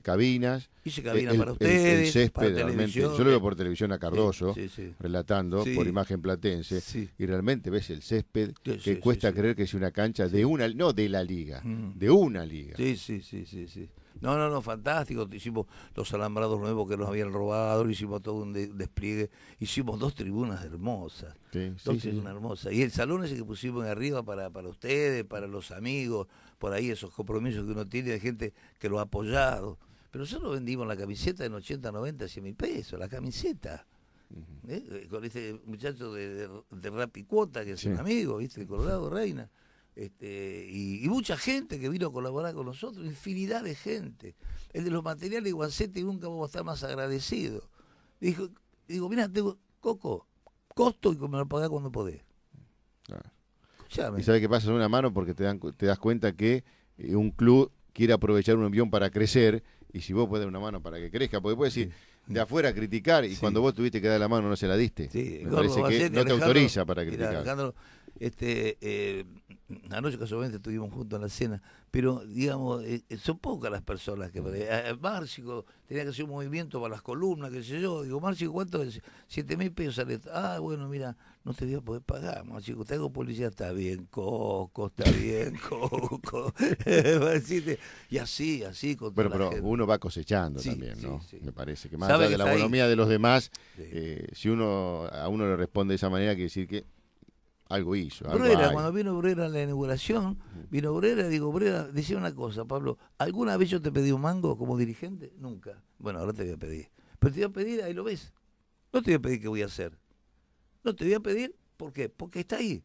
cabinas. Hice eh, cabinas El, césped, realmente. Yo lo veo por televisión a Cardoso, relatando por imagen platense. Y realmente ves el césped, que cuesta creer que es una cancha de una, no de la liga, mm. de una liga. Sí, sí, sí, sí. sí. No, no, no, fantástico. Hicimos los alambrados nuevos que nos habían robado, hicimos todo un despliegue. Hicimos dos tribunas hermosas. Sí, dos sí, tribunas hermosas. Y el salón ese que pusimos arriba para, para ustedes, para los amigos, por ahí esos compromisos que uno tiene de gente que lo ha apoyado. Pero nosotros vendimos la camiseta en 80, 90, 100 mil pesos, la camiseta. ¿Eh? Con este muchacho de, de, de que es un amigo, ¿viste? El Colorado Reina. Este, y, mucha gente que vino a colaborar con nosotros, infinidad de gente. El de los materiales Guancete nunca vamos a estar más agradecido. Dijo, digo, mira, tengo, Coco, costo y me lo pagás cuando podés. Y sabes qué pasa una mano porque te, das cuenta que eh, un club quiere aprovechar un avión para crecer y si vos puedes dar una mano para que crezca, porque puedes decir de afuera criticar y cuando vos tuviste que dar la mano no se la diste. no te autoriza para criticar. Este, eh, anoche casualmente estuvimos juntos en la cena, pero digamos, eh, eh, son pocas las personas que... Mm. Eh, eh tenía que hacer un movimiento para las columnas, qué sé yo. Digo, Márcico, ¿cuánto Siete mil pesos sale. Ah, bueno, mira, no te voy a poder pagar, Márcico. Te hago policía, está bien, Coco, está bien, Coco. y así, así Bueno, pero uno va cosechando también, ¿no? Me parece que más allá de la economía de los demás, si uno a uno le responde de esa manera, quiere decir que algo hizo. Algo cuando vino Brera a la inauguración, vino Brera, digo, Brera, decía una cosa, Pablo, ¿alguna vez yo te pedí un mango como dirigente? Nunca. Bueno, ahora te voy a pedir. Pero te voy a pedir, ahí lo ves. No te voy a pedir qué voy a hacer. No te voy a pedir, ¿por qué? Porque está ahí.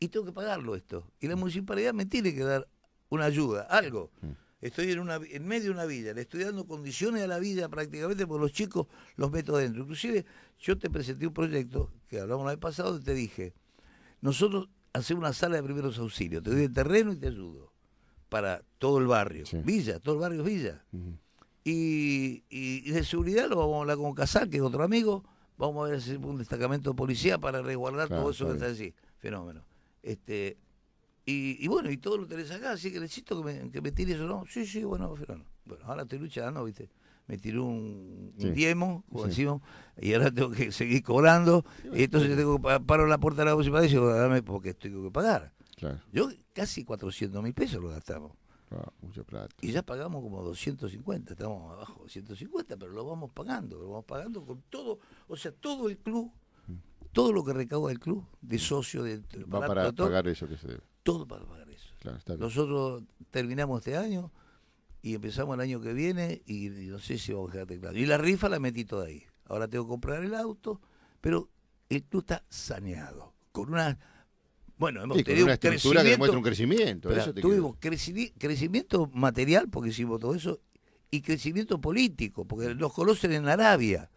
Y tengo que pagarlo esto. Y la mm. municipalidad me tiene que dar una ayuda, algo. Mm. Estoy en, una, en medio de una villa, le estoy dando condiciones a la villa prácticamente, porque los chicos los meto adentro. Inclusive yo te presenté un proyecto que hablamos la vez pasado y te dije, nosotros hacemos una sala de primeros auxilios, te doy el terreno y te ayudo para todo el barrio. Villa, todo el barrio es Villa. y, de seguridad lo vamos a hablar con Casal, que es otro amigo. Vamos a ver un destacamento de policía para resguardar todo eso que está allí. Fenómeno. Este, y, y, bueno, y todo lo tenés acá, así que necesito que me, que me no. Sí, sí, bueno, fenómeno. Bueno, ahora estoy luchando, ¿viste? me tiró un, diemo, como decimos, y ahora tengo que seguir cobrando, y entonces tengo que paro la puerta de la voz y digo, dame porque tengo que pagar. Claro. Yo casi 400 mil pesos lo gastamos. Ah, mucho plata. Y ya pagamos como 250, estamos abajo 150, pero lo vamos pagando, lo vamos pagando con todo, o sea, todo el club, mm. todo lo que recauda el club, de mm. socio, de... Va para pagar eso que se debe. Todo para pagar eso. Nosotros terminamos este año y empezamos el año que viene y, no sé si vamos a quedar teclado. Y la rifa la metí toda ahí. Ahora tengo que comprar el auto, pero el club está saneado, con una bueno, hemos tenido estructura que demuestra un crecimiento. tuvimos crecimiento material, porque hicimos todo eso, y crecimiento político, porque los conocen en Arabia.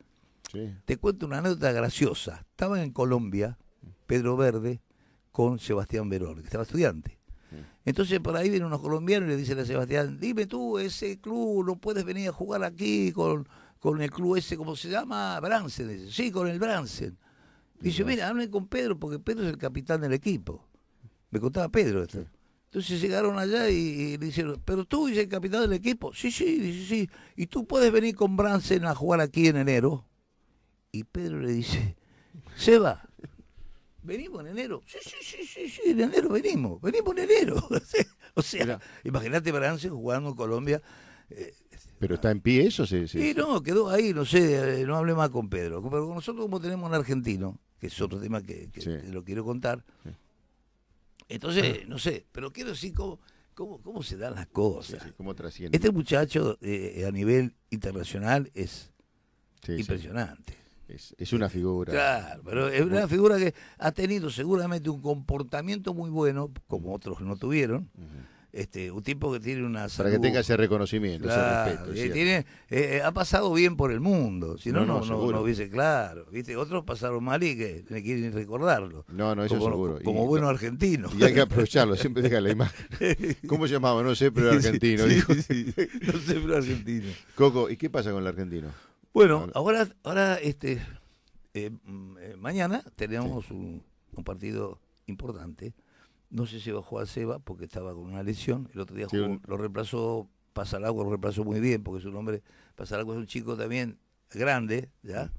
Te cuento una anécdota graciosa. estaban en Colombia, Pedro Verde, con Sebastián Verón, que estaba estudiante. Entonces por ahí vienen unos colombianos y le dicen a Sebastián, dime tú, ese club no puedes venir a jugar aquí con, con el club ese, ¿cómo se llama? Bransen. Sí, con el Bransen. Dice, mira, hablen con Pedro porque Pedro es el capitán del equipo. Me contaba Pedro esto. Entonces llegaron allá y, le dijeron, pero tú eres el capitán del equipo. Sí, sí, dice, sí. Y tú puedes venir con Bransen a jugar aquí en enero. Y Pedro le dice, Seba, venimos en enero. Sí, sí, sí, sí, sí, en enero venimos, venimos en enero. o sea, imagínate Francia jugando en Colombia. Eh, ¿Pero está en pie eso? Sí, sí, no, quedó ahí, no sé, eh, no hablé más con Pedro. Pero nosotros como tenemos un argentino, que es otro tema que, lo quiero contar. Entonces, ah. no sé, pero quiero decir cómo, cómo, cómo se dan las cosas. este muchacho eh, a nivel internacional es impresionante. Es, una figura. Claro, pero es una figura que ha tenido seguramente un comportamiento muy bueno, como otros no tuvieron. Este, un tipo que tiene una Para que tenga ese reconocimiento, ese respeto. Eh, eh, ha pasado bien por el mundo, si no, no, no, hubiese, claro. ¿viste? Otros pasaron mal y que le quieren recordarlo. No, no, eso como, seguro. Como bueno argentino Y hay que aprovecharlo, siempre deja la imagen. ¿Cómo se llamaba? No sé, pero argentino. No sé, pero argentino. Coco, ¿y qué pasa con el argentino? Bueno, ahora, ahora este, eh, mm, eh, mañana tenemos un, partido importante. No sé si bajó a Seba porque estaba con una lesión. El otro día lo reemplazó Pasarago, lo reemplazó muy bien porque es un hombre, Pasarago es un chico también grande, ¿ya?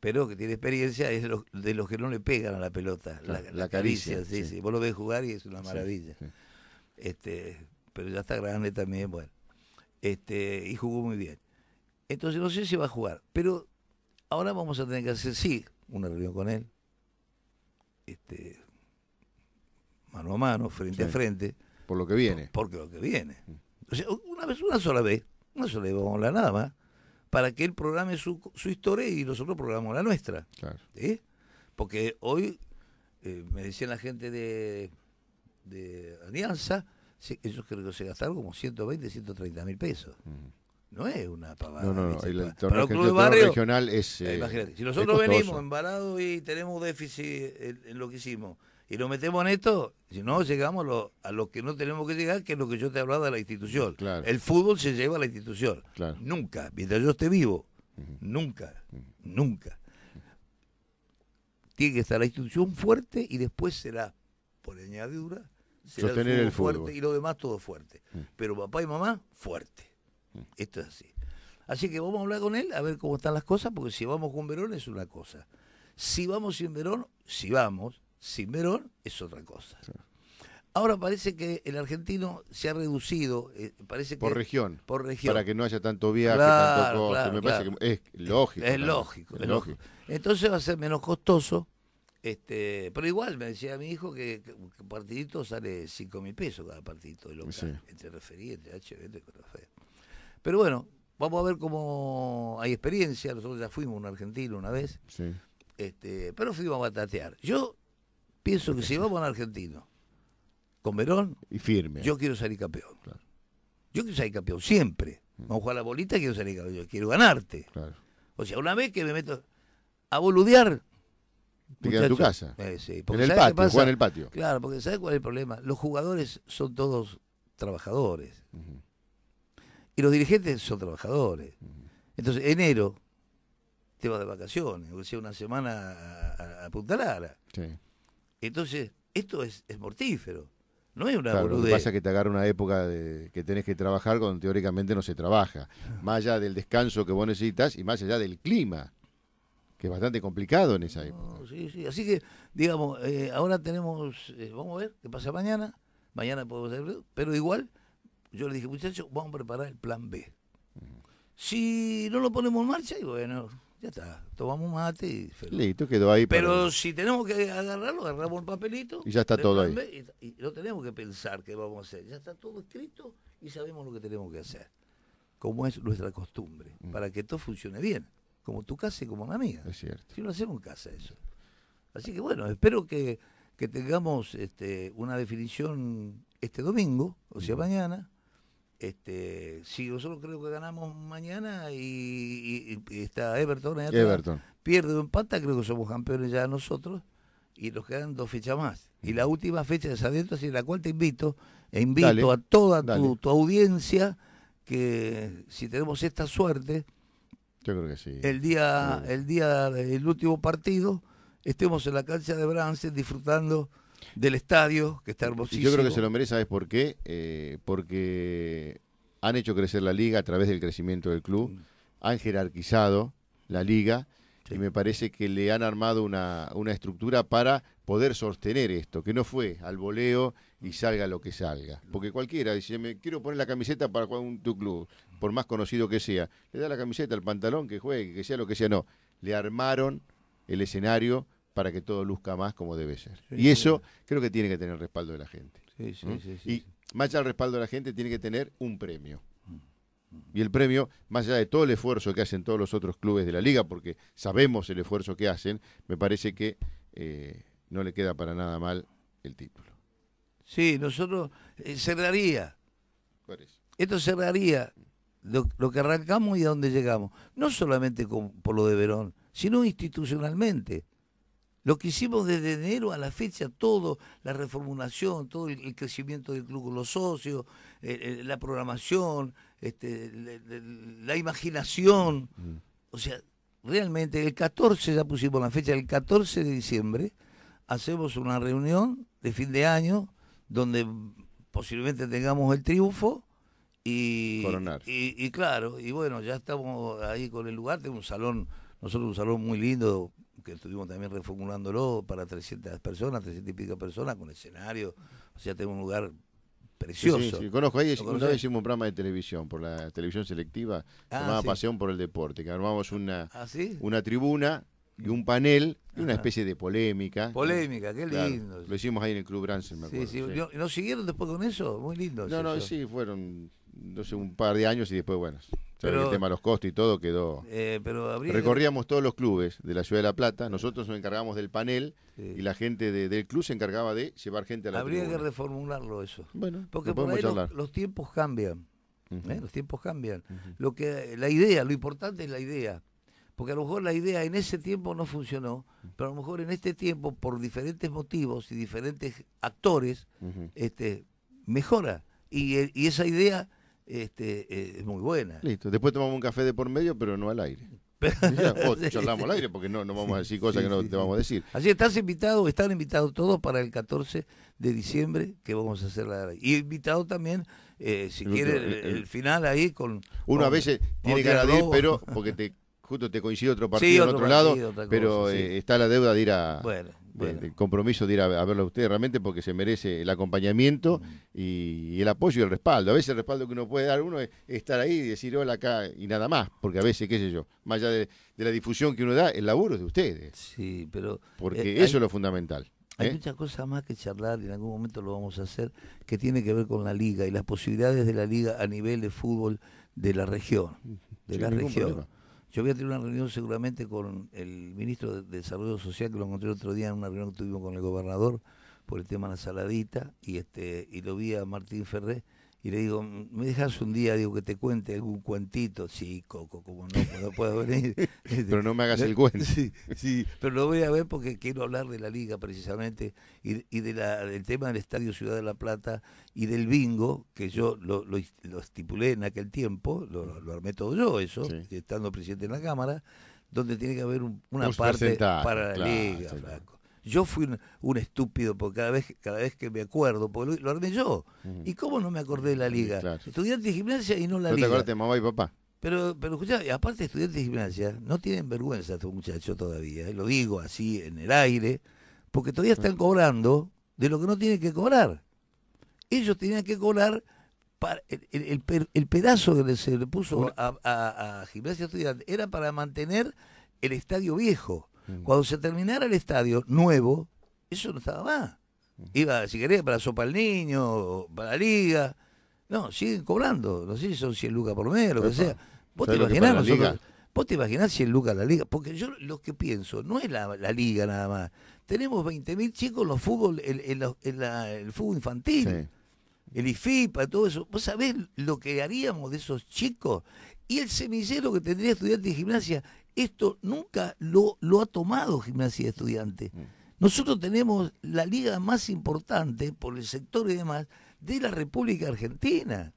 Pero que tiene experiencia, es de los, que no le pegan a la pelota, la, caricia, sí, sí, sí, Vos lo ves jugar y es una maravilla. Este, pero ya está grande también, bueno. Este, y jugó muy bien. Entonces no sé si va a jugar, pero ahora vamos a tener que hacer, sí, una reunión con él, este, mano a mano, frente a frente. Por lo que viene. porque lo que viene. Mm. O sea, una vez, una sola vez, una sola vez vamos a hablar nada más, para que él programe su, su historia y nosotros programamos la nuestra. Claro. Porque hoy eh, me decían la gente de, de Alianza, ellos creo que se gastaron como 120, 130 mil pesos. Mm. No es una pavada. No, no, El, regional es. Eh, eh, imagínate, si nosotros venimos embarados y tenemos déficit en, lo que hicimos y nos metemos en esto, si no llegamos a lo, que no tenemos que llegar, que es lo que yo te hablaba de la institución. El fútbol se lleva a la institución. Nunca, mientras yo esté vivo, nunca, nunca. Tiene que estar la institución fuerte y después será, por añadidura, será el fútbol, fuerte y lo demás todo fuerte. Pero papá y mamá, fuerte. Esto es así. Así que vamos a hablar con él, a ver cómo están las cosas, porque si vamos con Verón es una cosa. Si vamos sin Verón, si vamos sin Verón, es otra cosa. Ahora parece que el argentino se ha reducido, eh, parece que por región, para que no haya tanto viaje, tanto es lógico. Es, lógico, Entonces va a ser menos costoso, este, pero igual me decía mi hijo que, un partidito sale 5 mil pesos cada partidito local, entre referí, entre H, entre pero bueno, vamos a ver cómo hay experiencia. Nosotros ya fuimos un argentino una vez. Sí. Este, pero fuimos a batatear. Yo pienso que si vamos a un argentino con Verón. Y firme. Yo quiero salir campeón. Claro. Yo quiero salir campeón siempre. Mm. Vamos a jugar la bolita, quiero salir campeón. Yo quiero ganarte. Claro. O sea, una vez que me meto a boludear. Te quedas en tu casa. Eh, sí, en el patio, en el patio. Claro, porque ¿sabes cuál es el problema? Los jugadores son todos trabajadores. Y los dirigentes son trabajadores. Entonces, enero te vas de vacaciones, o sea, una semana a, Punta Lara. Entonces, esto es, mortífero. No es una claro, que te agarra una época que tenés que trabajar cuando teóricamente no se trabaja. Más allá del descanso que vos necesitas y más allá del clima, que es bastante complicado en esa época. sí, sí. Así que, digamos, eh, ahora tenemos, eh, vamos a ver qué pasa mañana. Mañana podemos hacer, pero igual yo le dije, muchachos, vamos a preparar el plan B. Si no lo ponemos en marcha, y bueno, ya está, tomamos mate y feliz. Listo, quedó ahí. Pero si tenemos que agarrarlo, agarramos el papelito. Y ya está todo ahí. y, no tenemos que pensar qué vamos a hacer. Ya está todo escrito y sabemos lo que tenemos que hacer. Como es nuestra costumbre, mm. para que todo funcione bien. Como tu casa y como la mía. Si no hacemos casa eso. Así que bueno, espero que, tengamos este, una definición este domingo, o sea, mm. mañana, este, sí, nosotros creo que ganamos mañana y, está Everton, pierde un empata, creo que somos campeones ya nosotros y nos quedan dos fechas más. Y la última fecha de adentro, así la cual te invito, e invito a toda tu, audiencia que si tenemos esta suerte, yo creo que sí. El día, el día del último partido, estemos en la cancha de Brance disfrutando del estadio, que está hermosísimo. yo creo que se lo merece, ¿sabes por qué? Eh, porque han hecho crecer la liga a través del crecimiento del club, mm. han jerarquizado la liga y me parece que le han armado una, una estructura para poder sostener esto, que no fue al voleo y mm. salga lo que salga. Porque cualquiera dice, me quiero poner la camiseta para un, tu club, por más conocido que sea. Le da la camiseta, el pantalón, que juegue, que sea lo que sea. No, le armaron el escenario para que todo luzca más como debe ser. y eso creo que tiene que tener respaldo de la gente. y más allá del respaldo de la gente, tiene que tener un premio. Mm, mm. Y el premio, más allá de todo el esfuerzo que hacen todos los otros clubes de la liga, porque sabemos el esfuerzo que hacen, me parece que eh, no le queda para nada mal el título. Sí, nosotros eh, cerraría. Esto cerraría lo, que arrancamos y a dónde llegamos. No solamente con, por lo de Verón, sino institucionalmente. Lo que hicimos desde enero a la fecha, todo, la reformulación, todo el, crecimiento del club con los socios, eh, eh, la programación, este, la, imaginación. Mm. O sea, realmente el 14, ya pusimos la fecha, el 14 de diciembre, hacemos una reunión de fin de año donde posiblemente tengamos el triunfo. Y, Coronar. y, y claro, y bueno, ya estamos ahí con el lugar, tenemos un salón nosotros un salón muy lindo, que estuvimos también reformulándolo para 300 personas, 300 y pico personas, con escenario. O sea, tenemos un lugar precioso. Sí, conozco. Ahí hicimos un programa de televisión, por la televisión selectiva, ah, llamada Pasión por el Deporte, que armamos una, ah, una tribuna y un panel y una especie de polémica. Polémica, qué lindo. lo hicimos ahí en el Club Branson, me acuerdo. ¿No siguieron después con eso? Muy lindo. No, no, sí, fueron no sé, un par de años y después, bueno, el tema de los costos y todo quedó. Eh, pero Recorríamos todos los clubes de la ciudad de La Plata, nosotros nos encargamos del panel y la gente del club se encargaba de llevar gente a la Habría que reformularlo eso. Bueno, porque por ahí los, tiempos cambian. ¿eh? Los tiempos cambian. Lo que la idea, lo importante es la idea. Porque a lo mejor la idea en ese tiempo no funcionó, pero a lo mejor en este tiempo, por diferentes motivos y diferentes actores, este, mejora. y eh, esa idea este, eh, es muy buena. Listo, después tomamos un café de por medio, pero no al aire. o charlamos al aire porque no, vamos a decir cosas que no te vamos a decir. Así estás invitado, están invitados todos para el 14 de diciembre que vamos a hacer la Y invitado también, eh, si quiere, el, final ahí con... Uno a veces tiene que añadir, pero porque te, justo te coincide otro partido en otro lado, pero eh, está la deuda de ir a, bueno el compromiso de ir a, verlo a ustedes realmente porque se merece el acompañamiento mm. y, el apoyo y el respaldo. A veces el respaldo que uno puede dar uno es, estar ahí y decir hola acá y nada más, porque a veces, qué sé yo, más allá de, la difusión que uno da, el laburo es de ustedes. Sí, pero... Porque eh, eso es lo fundamental. Hay ¿eh? muchas cosas más que charlar y en algún momento lo vamos a hacer que tiene que ver con la liga y las posibilidades de la liga a nivel de fútbol de la región. De la región. Yo voy a tener una reunión seguramente con el ministro de Desarrollo Social, que lo encontré otro día en una reunión que tuvimos con el gobernador por el tema de la saladita, y, este, y lo vi a Martín Ferré. Y le digo, ¿me dejas un día? Digo, que te cuente algún cuentito. Sí, Coco, como no, puedo venir. Este, pero no me hagas el cuento. Sí, sí, pero lo voy a ver porque quiero hablar de la liga precisamente y, de del tema del Estadio Ciudad de La Plata y del bingo, que yo lo, estipulé en aquel tiempo, lo, armé todo yo eso, estando presidente en la Cámara, donde tiene que haber una parte para la liga, Flaco. Yo fui un, estúpido porque cada vez, cada vez que me acuerdo, lo, yo. ¿Y cómo no me acordé de la liga? Estudiante de gimnasia y no la ¿No liga. te acordaste mamá y papá? Pero, pero escuchá, aparte estudiantes de gimnasia, no tienen vergüenza estos muchachos todavía, eh, lo digo así en el aire, porque todavía están cobrando de lo que no tienen que cobrar. Ellos tenían que cobrar el, el, pedazo que se le puso a, a gimnasia estudiante, era para mantener el estadio viejo. Mm. Cuando se terminara el estadio nuevo, eso no estaba más. Mm. Iba, si quería para Sopa al Niño, para la Liga. No, siguen cobrando. No sé si son 100 lucas por mes, lo que sea. ¿Vos te, imaginás nosotros, ¿Vos te imaginás 100 lucas la Liga? Porque yo lo que pienso, no es la, Liga nada más. Tenemos 20.000 chicos en, los fútbol, en, el fútbol infantil. el IFIPA, todo eso. ¿Vos sabés lo que haríamos de esos chicos? Y el semillero que tendría estudiantes de gimnasia esto nunca lo, ha tomado gimnasia estudiante mm. Nosotros tenemos la liga más importante por el sector y demás de la República Argentina.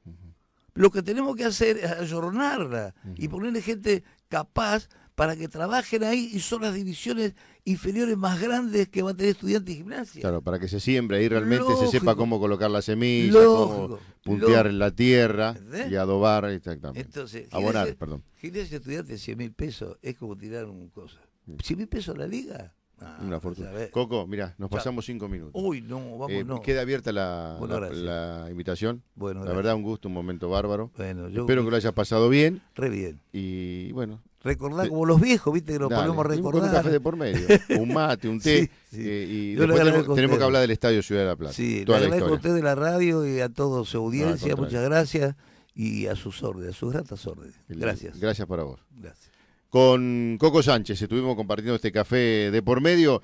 Lo que tenemos que hacer es ayornarla y ponerle gente capaz para que trabajen ahí y son las divisiones inferiores más grandes que va a tener estudiantes de gimnasia. Claro, para que se siembre ahí realmente se sepa cómo colocar la semilla, cómo puntear en la tierra y adobar, exactamente. Entonces, abonar, perdón. Gimnasia estudiante, 100 mil pesos, es como tirar un cosa. 100 mil pesos la liga. Ah, una fortuna. Coco, mira, nos pasamos cinco minutos. Uy, no, vamos, eh, no. Queda abierta la, invitación. Bueno, la verdad, un gusto, un momento bárbaro. Bueno, Espero que lo hayas pasado bien. Re bien. Y bueno, recordar como los viejos, viste que lo podemos recordar. Un café de por medio, un mate, un té. Eh, y después tenemos, que hablar del Estadio Ciudad de la Plata. Sí, le agradezco a usted de la radio y a toda su audiencia, muchas gracias. Y a sus órdenes, a sus gratas órdenes. Gracias. Gracias para vos. Gracias. Con Coco Sánchez estuvimos compartiendo este café de por medio.